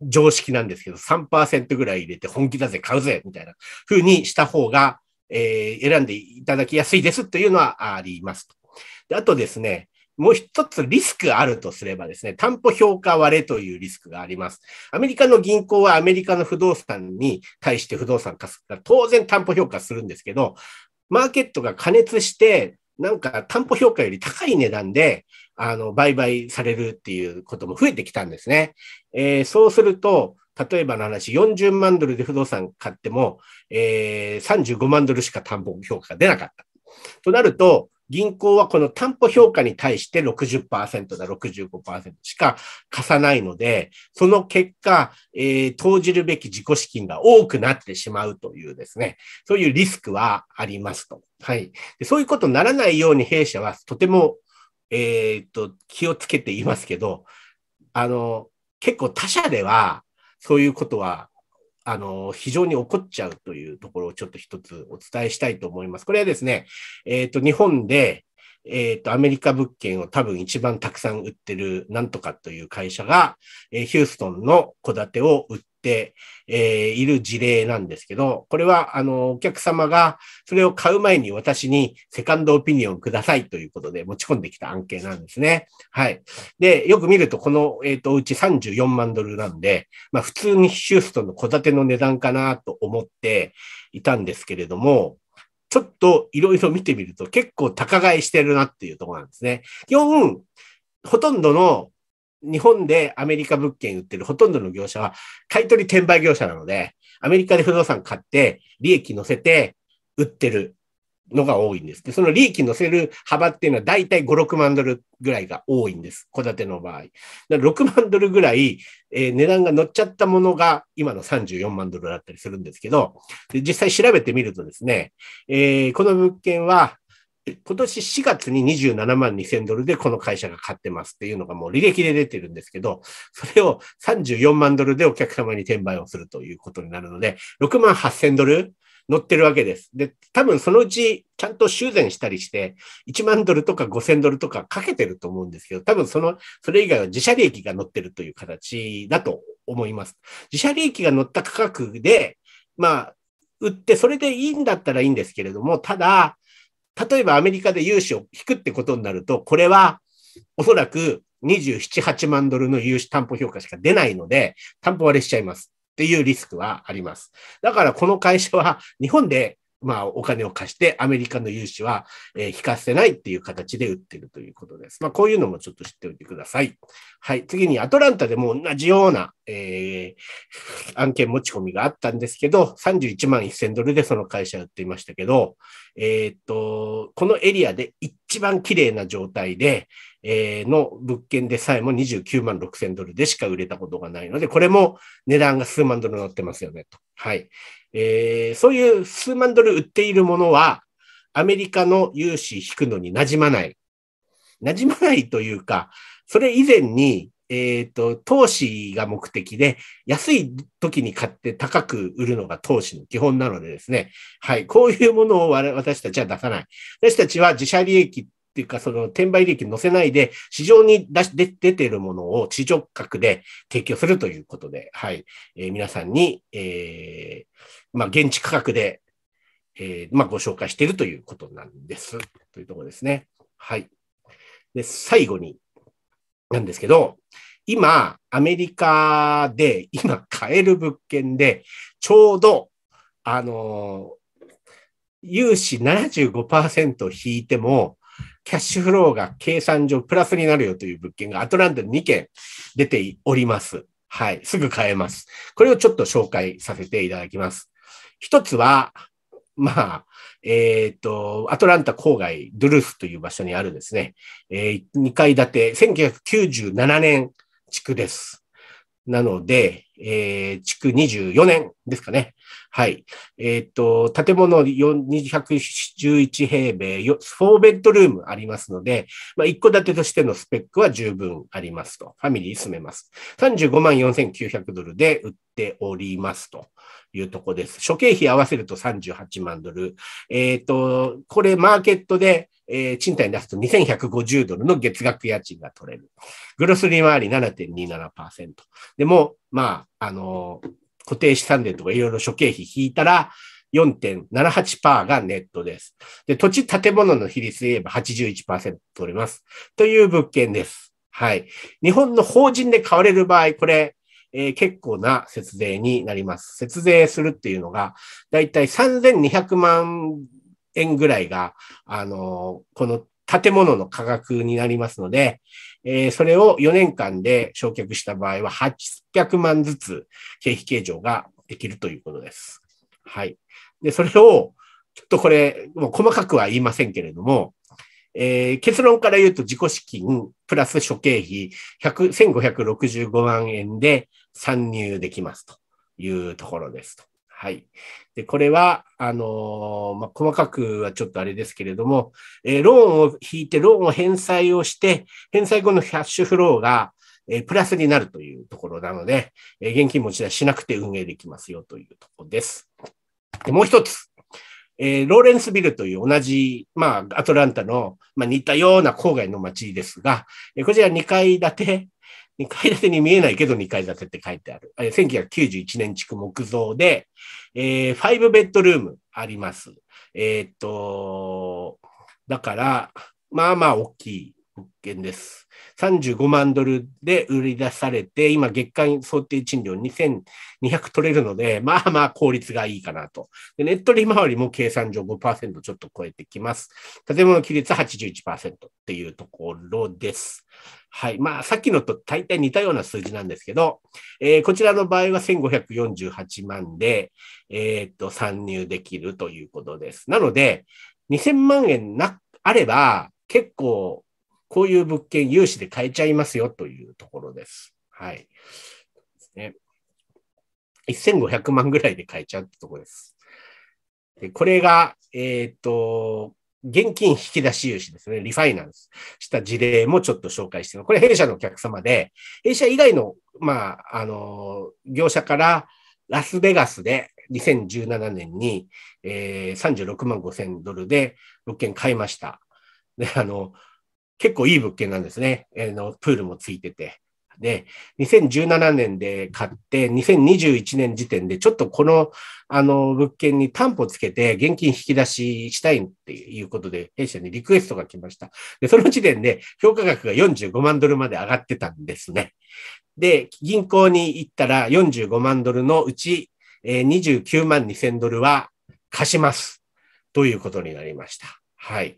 常識なんですけど、3%ぐらい入れて本気だぜ、買うぜ、みたいな風にした方が、えー、選んでいただきやすいですというのはあります。であとですね、もう一つリスクあるとすればですね、担保評価割れというリスクがあります。アメリカの銀行はアメリカの不動産に対して不動産貸すから当然担保評価するんですけど、マーケットが過熱して、なんか担保評価より高い値段で、あの、売買されるっていうことも増えてきたんですね。えー、そうすると、例えばの話、40万ドルで不動産買っても、えー、35万ドルしか担保評価が出なかった。となると、銀行はこの担保評価に対して60%だ、65%しか貸さないので、その結果、えー、投じるべき自己資金が多くなってしまうというですね、そういうリスクはありますと。はい。でそういうことにならないように弊社はとても、えー、っと、気をつけていますけど、あの、結構他社では、そういうことはあの、非常に起こっちゃうというところをちょっと一つお伝えしたいと思います。これはですね、えっ、ー、と、日本で、えっ、ー、と、アメリカ物件を多分一番たくさん売ってるなんとかという会社が、えー、ヒューストンの戸建てを売っ、えー、いる事例なんですけど、これは、あの、お客様がそれを買う前に私にセカンドオピニオンくださいということで持ち込んできた案件なんですね。はい。で、よく見ると、この、えっ、ー、と、うち34万ドルなんで、まあ、普通にヒューストンの戸建ての値段かなと思っていたんですけれども、ちょっといろいろ見てみると結構高買いしてるなっていうところなんですね。基本、ほとんどの日本でアメリカ物件売ってるほとんどの業者は、買取転売業者なので、アメリカで不動産買って、利益乗せて売ってるのが多いんですで、その利益乗せる幅っていうのは大体5、6万ドルぐらいが多いんです。戸建ての場合。だから6万ドルぐらい、えー、値段が乗っちゃったものが今の34万ドルだったりするんですけど、で実際調べてみるとですね、えー、この物件は、今年4月に27万2000ドルでこの会社が買ってますっていうのがもう履歴で出てるんですけど、それを34万ドルでお客様に転売をするということになるので、6万8000ドル乗ってるわけです。で、多分そのうちちゃんと修繕したりして、1万ドルとか5000ドルとかかけてると思うんですけど、多分その、それ以外は自社利益が乗ってるという形だと思います。自社利益が乗った価格で、まあ、売って、それでいいんだったらいいんですけれども、ただ、例えばアメリカで融資を引くってことになると、これはおそらく27、8万ドルの融資担保評価しか出ないので、担保割れしちゃいますっていうリスクはあります。だからこの会社は日本でまあ、お金を貸して、アメリカの融資は、えー、引かせないっていう形で売ってるということです。まあ、こういうのもちょっと知っておいてください。はい。次に、アトランタでも同じような、えー、案件持ち込みがあったんですけど、31万1000ドルでその会社売っていましたけど、えー、っと、このエリアで一番綺麗な状態で、えー、の物件でさえも29万6000ドルでしか売れたことがないので、これも値段が数万ドル乗ってますよね、と。はい。えー、そういう数万ドル売っているものは、アメリカの融資引くのに馴染まない。馴染まないというか、それ以前に、えっ、ー、と、投資が目的で、安い時に買って高く売るのが投資の基本なのでですね。はい。こういうものを私たちは出さない。私たちは自社利益っていうか、その転売利益に乗せないで、市場に出し出ているものを地上価格で提供するということで、はい。えー、皆さんに、えー、まあ、現地価格で、えー、まあ、ご紹介しているということなんです。というところですね。はい。で、最後に、なんですけど、今、アメリカで、今、買える物件で、ちょうど、あのー、融資75%引いても、キャッシュフローが計算上プラスになるよという物件がアトランタに2件出ております。はい。すぐ買えます。これをちょっと紹介させていただきます。一つは、まあ、えっ、ー、と、アトランタ郊外、ドゥルフという場所にあるですね、えー、2階建て、1997年地区です。なので、えー、築24年ですかね。はい。えー、っと、建物211平米、4ベッドルームありますので、まあ、一戸建てとしてのスペックは十分ありますと。ファミリー住めます。35万4900ドルで売っておりますと。いうとこです。諸経費合わせると38万ドル。えっ、ー、と、これマーケットで、えー、賃貸に出すと2150ドルの月額家賃が取れる。グロス利回り7.27%。でも、まあ、あのー、固定資産税とかいろいろ諸経費引いたら、4.78%がネットです。で、土地建物の比率で言えば81%取れます。という物件です。はい。日本の法人で買われる場合、これ、えー、結構な節税になります。節税するっていうのが、だいたい3200万円ぐらいが、あのー、この建物の価格になりますので、えー、それを4年間で焼却した場合は800万ずつ経費計上ができるということです。はい。で、それを、ちょっとこれ、もう細かくは言いませんけれども、えー、結論から言うと自己資金プラス諸経費1565万円で参入できますというところですと。はい。で、これは、あのー、まあ、細かくはちょっとあれですけれども、えー、ローンを引いて、ローンを返済をして、返済後のキャッシュフローが、えー、プラスになるというところなので、え現金持ち出しなくて運営できますよというところです。でもう一つ。えー、ローレンスビルという同じ、まあ、アトランタの、まあ、似たような郊外の街ですが、えー、こちら2階建て、2階建てに見えないけど2階建てって書いてある。えー、1991年築木造で、えー、5ベッドルームあります。えー、っと、だから、まあまあ大きい物件です。35万ドルで売り出されて、今月間想定賃料2200取れるので、まあまあ効率がいいかなと。でネット利回りも計算上5%ちょっと超えてきます。建物規律81%っていうところです。はい。まあ、さっきのと大体似たような数字なんですけど、えー、こちらの場合は1548万で、えー、っと、参入できるということです。なので、2000万円な、あれば、結構こういう物件融資で買えちゃいますよというところです。はい。ね、1500万ぐらいで買えちゃうってとこです。でこれが、えっ、ー、と、現金引き出し融資ですね。リファイナンスした事例もちょっと紹介してこれ弊社のお客様で、弊社以外の、まあ、あの、業者からラスベガスで2017年に、えー、36万5千ドルで物件買いました。で、あの、結構いい物件なんですね。えー、のプールもついてて。で、2017年で買って、2021年時点でちょっとこの、あの、物件に担保つけて現金引き出ししたいっていうことで、弊社にリクエストが来ました。で、その時点で評価額が45万ドルまで上がってたんですね。で、銀行に行ったら45万ドルのうち、え29万2000ドルは貸します。ということになりました。はい。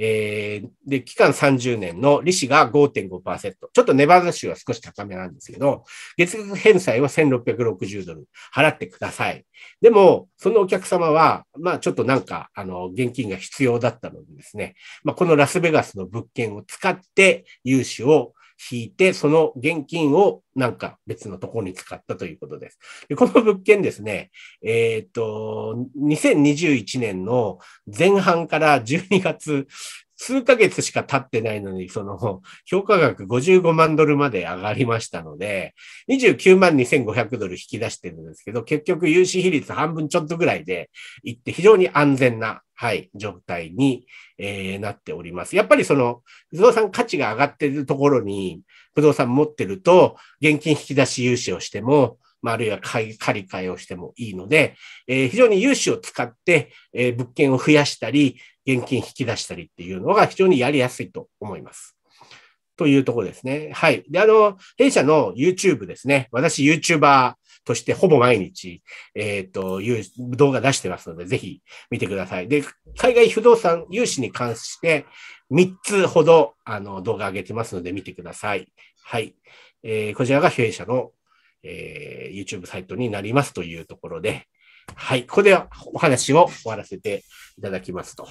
えー、で、期間30年の利子が5.5%。ちょっと値段しは少し高めなんですけど、月額返済は1660ドル払ってください。でも、そのお客様は、まあちょっとなんか、あの、現金が必要だったのでですね、まあこのラスベガスの物件を使って融資を引いて、その現金をなんか別のところに使ったということです。でこの物件ですね、えっ、ー、と、2021年の前半から12月数ヶ月しか経ってないのに、その、評価額55万ドルまで上がりましたので、29万2500ドル引き出してるんですけど、結局融資比率半分ちょっとぐらいでいって、非常に安全な、はい、状態に、えー、なっております。やっぱりその、不動産価値が上がってるところに、不動産持ってると、現金引き出し融資をしても、まあ、あるいは借り換えをしてもいいので、えー、非常に融資を使って、えー、物件を増やしたり、現金引き出したりっていうのが非常にやりやすいと思います。というとこですね。はい。で、あの、弊社の YouTube ですね。私 YouTuber としてほぼ毎日、えっ、ー、と、動画出してますので、ぜひ見てください。で、海外不動産融資に関して3つほど、あの、動画上げてますので見てください。はい。えー、こちらが弊社の、えー、YouTube サイトになりますというところで、はい。ここでお話を終わらせていただきますと。